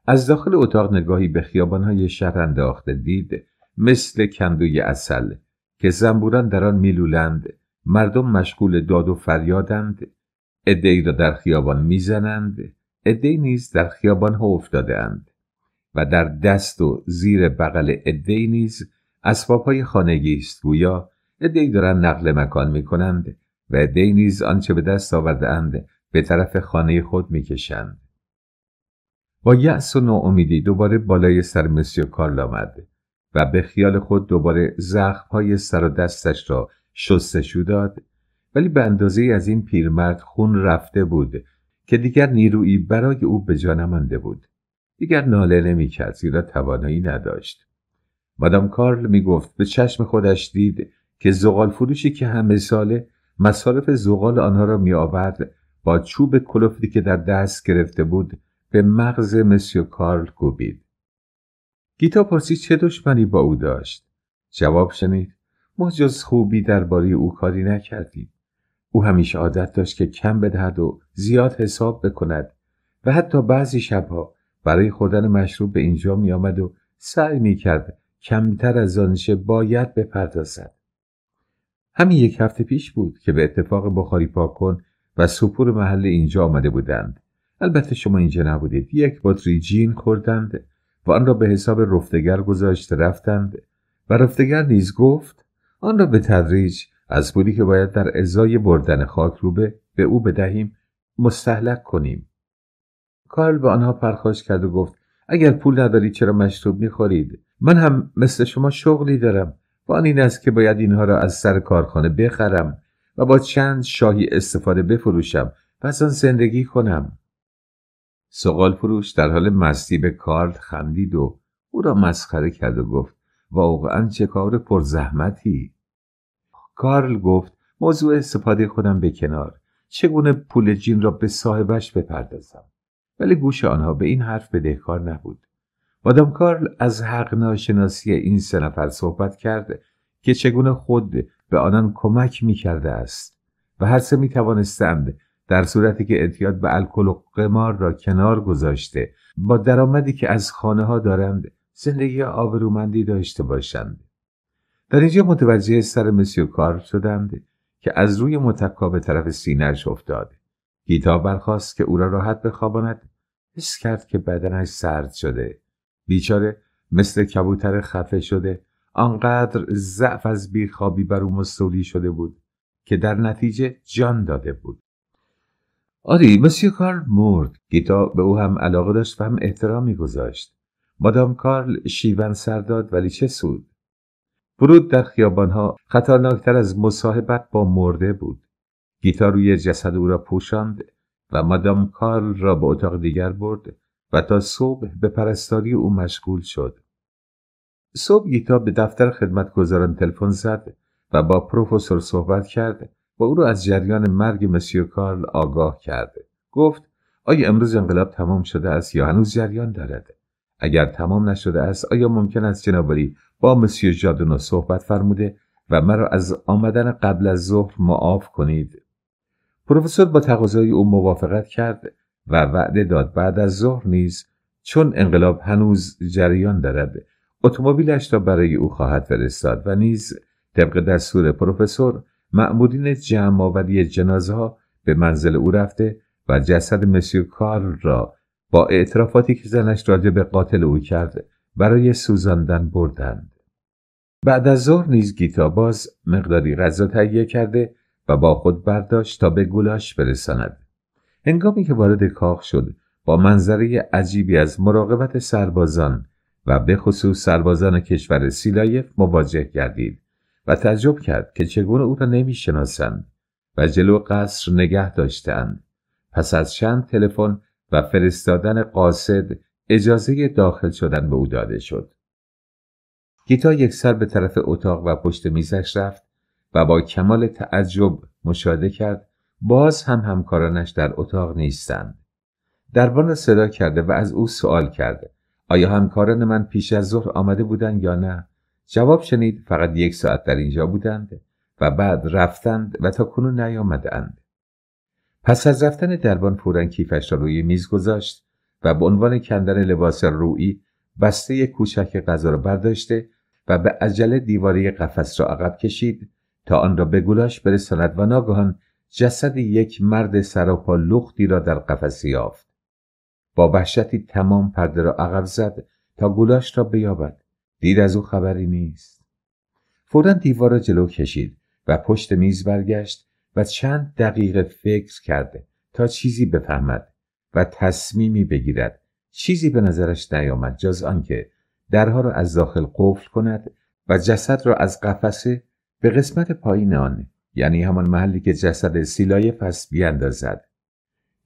از داخل اتاق نگاهی به خیابانهای شهر انداخته دید مثل کندوی اصل که زنبوران در آن میلولند مردم مشغول داد و فریادند عدهای را در خیابان میزنند عدهای نیز در خیابانها افتادهاند و در دست و زیر بغل عدهای نیز اسبابهای خانگی است گویا عدهای دارند نقل مکان میکنند و عدهای نیز آنچه به دست آورده به طرف خانه خود میکشند. با یأس و ناامیدی دوباره بالای سر مسیو کارل آمد و به خیال خود دوباره های سر و دستش را شستشو داد ولی به اندازه از این پیرمرد خون رفته بود که دیگر نیرویی برای او به جا نمانده بود دیگر ناله کرد زیرا توانایی نداشت مادام کارل میگفت به چشم خودش دید که زغال فروشی که همه ساله مصارف زغال آنها را میآورد با چوب کلفتی که در دست گرفته بود به مغز مسیو کارل کوبید. گیتا پرسید چه دشمنی با او داشت. جواب شنید ما جز خوبی درباره او کاری نکردیم. او همیشه عادت داشت که کم بدهد و زیاد حساب بکند و حتی بعضی شبها برای خوردن مشروب به اینجا می آمد و سعی می کرد کمتر از آنچه باید بپردازد. همین یک هفته پیش بود که به اتفاق بخاری کن. و سپور محله اینجا آمده بودند البته شما اینجا نبودید یک باتری جین خوردند و آن را به حساب رفتگر گذاشت رفتند و رفتگر نیز گفت آن را به تدریج از بودی که باید در ازای بردن خاک روبه به او بدهیم مستحلق کنیم کارل به آنها پرخاش کرد و گفت اگر پول ندارید چرا مشروب میخورید من هم مثل شما شغلی دارم و آن این است که باید اینها را از سر کارخانه بخرم و با چند شاهی استفاده بفروشم و از آن زندگی کنم سقال فروش در حال مستی به کارل خندید و او را مسخره کرد و گفت واقعا چه کار پرزحمتی کارل گفت موضوع استفاده خودم به کنار چگونه پول جین را به صاحبش بپردازم ولی گوش آنها به این حرف بدهکار نبود مادام کارل از حق ناشناسی این سه نفر صحبت کرد که چگونه خود به آنان کمک می کرده است و هر سه می توانستند در صورتی که اعتیاد به الکل و قمار را کنار گذاشته با درآمدی که از خانه ها دارند زندگی آبرومندی داشته باشند در اینجا متوجه سر مسیو کار شدند که از روی متکا به طرف سینهاش افتاد گیتا برخواست که او را راحت بخواباند حس کرد که بدنش سرد شده بیچاره مثل کبوتر خفه شده آنقدر ضعف از بیخوابی بر او مستولی شده بود که در نتیجه جان داده بود آری مسیو کارل مرد گیتا به او هم علاقه داشت و هم احترامی گذاشت مادام کارل شیون سر داد ولی چه سود برود در خیابانها خطرناکتر از مصاحبت با مرده بود گیتا روی جسد او را پوشاند و مادام کارل را به اتاق دیگر برد و تا صبح به پرستاری او مشغول شد صبح گیتا به دفتر خدمتگزاران تلفن زد و با پروفسور صحبت کرد و او را از جریان مرگ مسیو کارل آگاه کرد گفت آیا امروز انقلاب تمام شده است یا هنوز جریان دارد اگر تمام نشده است آیا ممکن است جنابالی با مسیو جادونو صحبت فرموده و مرا از آمدن قبل از ظهر معاف کنید پروفسور با تقاضای او موافقت کرد و وعده داد بعد از ظهر نیز چون انقلاب هنوز جریان دارد اتومبیلش را برای او خواهد فرستاد و نیز طبق دستور پروفسور معمورین جمع آوری جنازه ها به منزل او رفته و جسد مسیو کار را با اعترافاتی که زنش راجع به قاتل او کرد برای سوزاندن بردند. بعد از ظهر نیز گیتا مقداری غذا تهیه کرده و با خود برداشت تا به گلاش برساند. هنگامی که وارد کاخ شد با منظره عجیبی از مراقبت سربازان و به خصوص سربازان کشور سیلایف مواجه گردید و تعجب کرد که چگونه او را نمیشناسند و جلو قصر نگه داشتند پس از چند تلفن و فرستادن قاصد اجازه داخل شدن به او داده شد گیتا یک سر به طرف اتاق و پشت میزش رفت و با کمال تعجب مشاهده کرد باز هم همکارانش در اتاق نیستند دربان صدا کرده و از او سوال کرده آیا همکاران من پیش از ظهر آمده بودند یا نه جواب شنید فقط یک ساعت در اینجا بودند و بعد رفتند و تا کنون نیامدند پس از رفتن دربان فورا کیفش را روی میز گذاشت و به عنوان کندن لباس رویی بسته کوچک غذا را برداشته و به عجله دیواره قفس را عقب کشید تا آن را به گلاش برساند و ناگهان جسد یک مرد سراپا لختی را در قفس یافت با وحشتی تمام پرده را عقب زد تا گلاش را بیابد دید از او خبری نیست فورا دیوار را جلو کشید و پشت میز برگشت و چند دقیقه فکر کرده تا چیزی بفهمد و تصمیمی بگیرد چیزی به نظرش نیامد جز آنکه درها را از داخل قفل کند و جسد را از قفسه به قسمت پایین آن یعنی همان محلی که جسد سیلای پس بیاندازد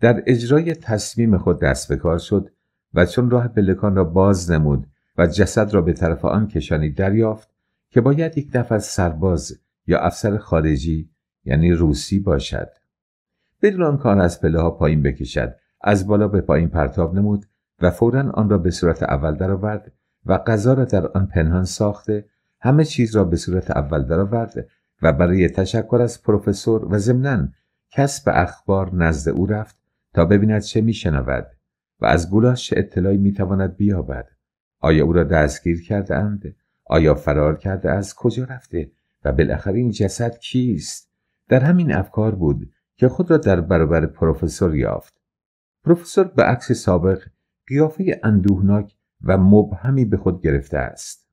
در اجرای تصمیم خود دست به کار شد و چون راه پلکان را باز نمود و جسد را به طرف آن کشانی دریافت که باید یک نفر سرباز یا افسر خارجی یعنی روسی باشد بدون آن کار از پله ها پایین بکشد از بالا به پایین پرتاب نمود و فورا آن را به صورت اول درآورد و غذا را در آن پنهان ساخته همه چیز را به صورت اول درآورد و برای تشکر از پروفسور و ضمنا کسب اخبار نزد او رفت تا ببیند چه میشنود و از گولاش چه اطلاعی میتواند بیابد آیا او را دستگیر کرده اند؟ آیا فرار کرده از کجا رفته و بالاخره این جسد کیست در همین افکار بود که خود را در برابر پروفسور یافت پروفسور به عکس سابق قیافه اندوهناک و مبهمی به خود گرفته است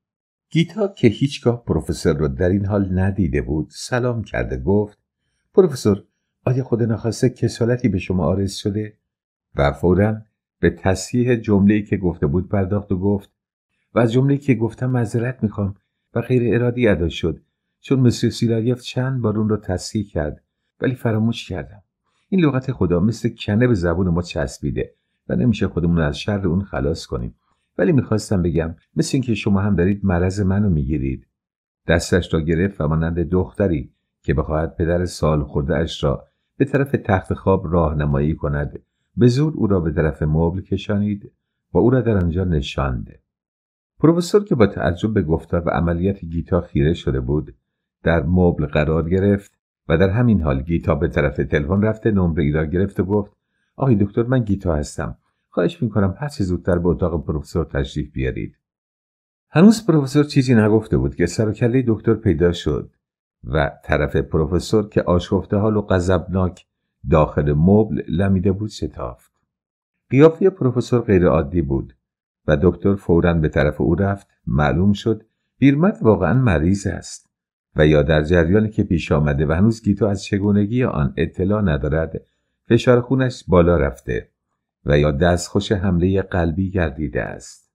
گیتا که هیچگاه پروفسور را در این حال ندیده بود سلام کرده گفت پروفسور آیا خود نخواسته کسالتی به شما آرز شده؟ و فورا به تصحیح جمله‌ای که گفته بود پرداخت و گفت و از جمله‌ای که گفتم معذرت میخوام و خیر ارادی ادا شد چون مسیو سیلاریف چند بار اون را تصحیح کرد ولی فراموش کردم این لغت خدا مثل کنه به زبون ما چسبیده و نمیشه خودمون از شر اون خلاص کنیم ولی میخواستم بگم مثل اینکه شما هم دارید مرض منو میگیرید دستش را گرفت و مانند دختری که بخواهد پدر سال خورده اش را به طرف تخت خواب راهنمایی کند به زور او را به طرف مبل کشانید و او را در آنجا نشاند پروفسور که با تعجب به گفتار و عملیات گیتا خیره شده بود در مبل قرار گرفت و در همین حال گیتا به طرف تلفن رفته نمره ای را گرفت و گفت آقای دکتر من گیتا هستم خواهش میکنم هر چه زودتر به اتاق پروفسور تشریف بیارید هنوز پروفسور چیزی نگفته بود که سر کله دکتر پیدا شد و طرف پروفسور که آشفته حال و غضبناک داخل مبل لمیده بود شتافت قیافه پروفسور عادی بود و دکتر فورا به طرف او رفت معلوم شد بیرمت واقعا مریض است و یا در جریانی که پیش آمده و هنوز گیتو از چگونگی آن اطلاع ندارد فشار خونش بالا رفته و یا دستخوش حمله قلبی گردیده است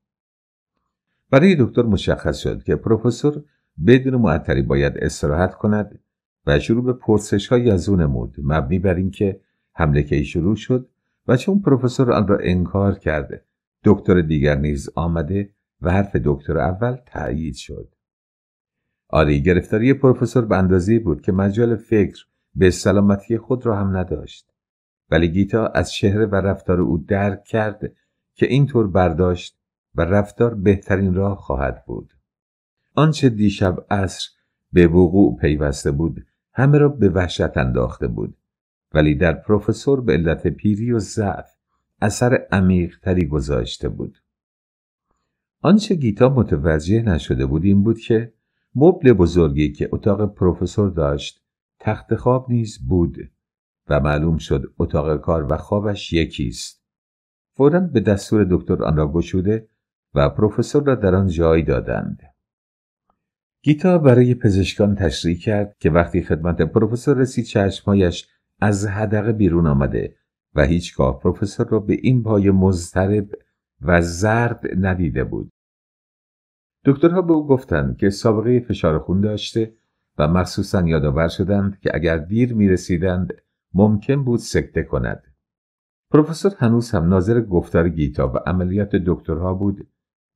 برای دکتر مشخص شد که پروفسور بدون معطلی باید استراحت کند و شروع به پرسش های از او نمود مبنی بر اینکه حمله کی شروع شد و چون پروفسور آن را انکار کرده دکتر دیگر نیز آمده و حرف دکتر اول تأیید شد آری گرفتاری پروفسور به اندازه بود که مجال فکر به سلامتی خود را هم نداشت ولی گیتا از چهره و رفتار او درک کرد که اینطور برداشت و رفتار بهترین راه خواهد بود آنچه دیشب عصر به وقوع پیوسته بود همه را به وحشت انداخته بود ولی در پروفسور به علت پیری و ضعف اثر تری گذاشته بود آنچه گیتا متوجه نشده بود این بود که مبل بزرگی که اتاق پروفسور داشت تخت خواب نیز بود و معلوم شد اتاق کار و خوابش یکیست فوراً به دستور دکتر آن را گشوده و پروفسور را در آن جای دادند گیتا برای پزشکان تشریح کرد که وقتی خدمت پروفسور رسید چشمهایش از هدقه بیرون آمده و هیچگاه پروفسور را به این پای مضطرب و زرد ندیده بود. دکترها به او گفتند که سابقه فشار خون داشته و مخصوصا یادآور شدند که اگر دیر می رسیدند ممکن بود سکته کند. پروفسور هنوز هم ناظر گفتار گیتا و عملیات دکترها بود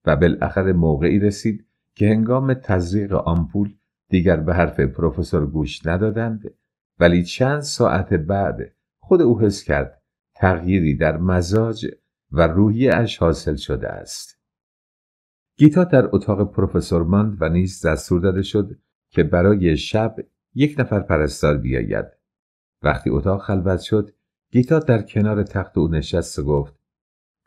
و بالاخره موقعی رسید که هنگام تزریق آمپول دیگر به حرف پروفسور گوش ندادند ولی چند ساعت بعد خود او حس کرد تغییری در مزاج و روحی اش حاصل شده است. گیتا در اتاق پروفسور ماند و نیز دستور داده شد که برای شب یک نفر پرستار بیاید. وقتی اتاق خلوت شد گیتا در کنار تخت او نشست و گفت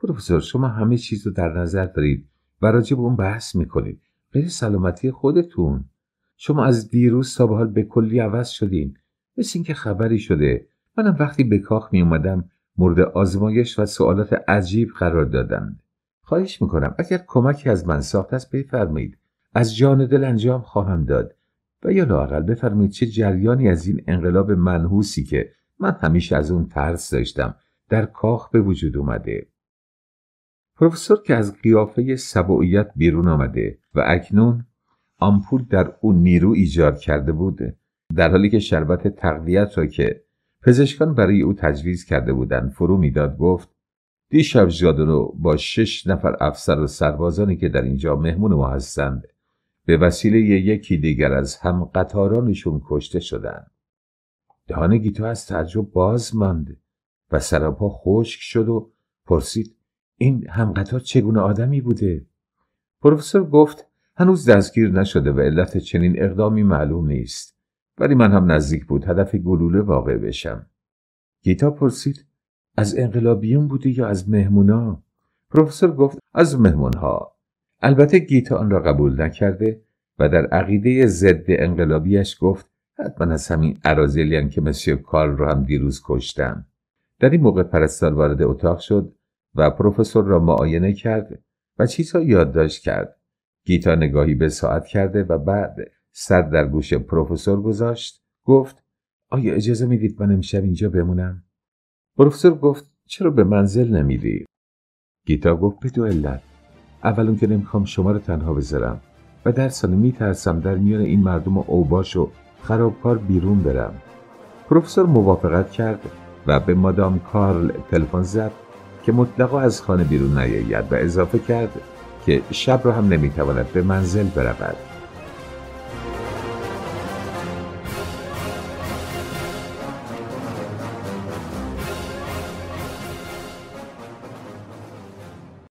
پروفسور شما همه چیز رو در نظر دارید و راجب اون بحث میکنید به سلامتی خودتون شما از دیروز تا به حال به کلی عوض شدین مثل اینکه خبری شده منم وقتی به کاخ می اومدم مورد آزمایش و سوالات عجیب قرار دادم خواهش میکنم اگر کمکی از من ساخت است بفرمایید از جان دل انجام خواهم داد و یا لاقل بفرمایید چه جریانی از این انقلاب منحوسی که من همیشه از اون ترس داشتم در کاخ به وجود اومده پروفسور که از قیافه سبوعیت بیرون آمده و اکنون آمپول در او نیرو ایجاد کرده بود در حالی که شربت تقویت را که پزشکان برای او تجویز کرده بودند فرو میداد گفت دیشب رو با شش نفر افسر و سربازانی که در اینجا مهمون ما هستند به وسیله یکی دیگر از هم قطارانشون کشته شدند دهان گیتو از تعجب باز ماند و سراپا خشک شد و پرسید این همقطار چگونه آدمی بوده پروفسور گفت هنوز دستگیر نشده و علت چنین اقدامی معلوم نیست ولی من هم نزدیک بود هدف گلوله واقع بشم گیتا پرسید از انقلابیون بوده یا از مهمونا پروفسور گفت از مهمونها البته گیتا آن را قبول نکرده و در عقیده ضد انقلابیش گفت حتما از همین ارازلیان که مسیو کارل را هم دیروز کشتم در این موقع پرستار وارد اتاق شد و پروفسور را معاینه کرد و چیزها یادداشت کرد. گیتا نگاهی به ساعت کرده و بعد سر در گوش پروفسور گذاشت گفت آیا اجازه میدید من امشب اینجا بمونم؟ پروفسور گفت چرا به منزل نمیدی؟ گیتا گفت به دو علت اول اون که نمیخوام شما رو تنها بذارم و در سانه میترسم در میان این مردم اوباش و خرابکار بیرون برم پروفسور موافقت کرد و به مادام کارل تلفن زد که مطلقا از خانه بیرون نیاید و اضافه کرد که شب را هم نمیتواند به منزل برود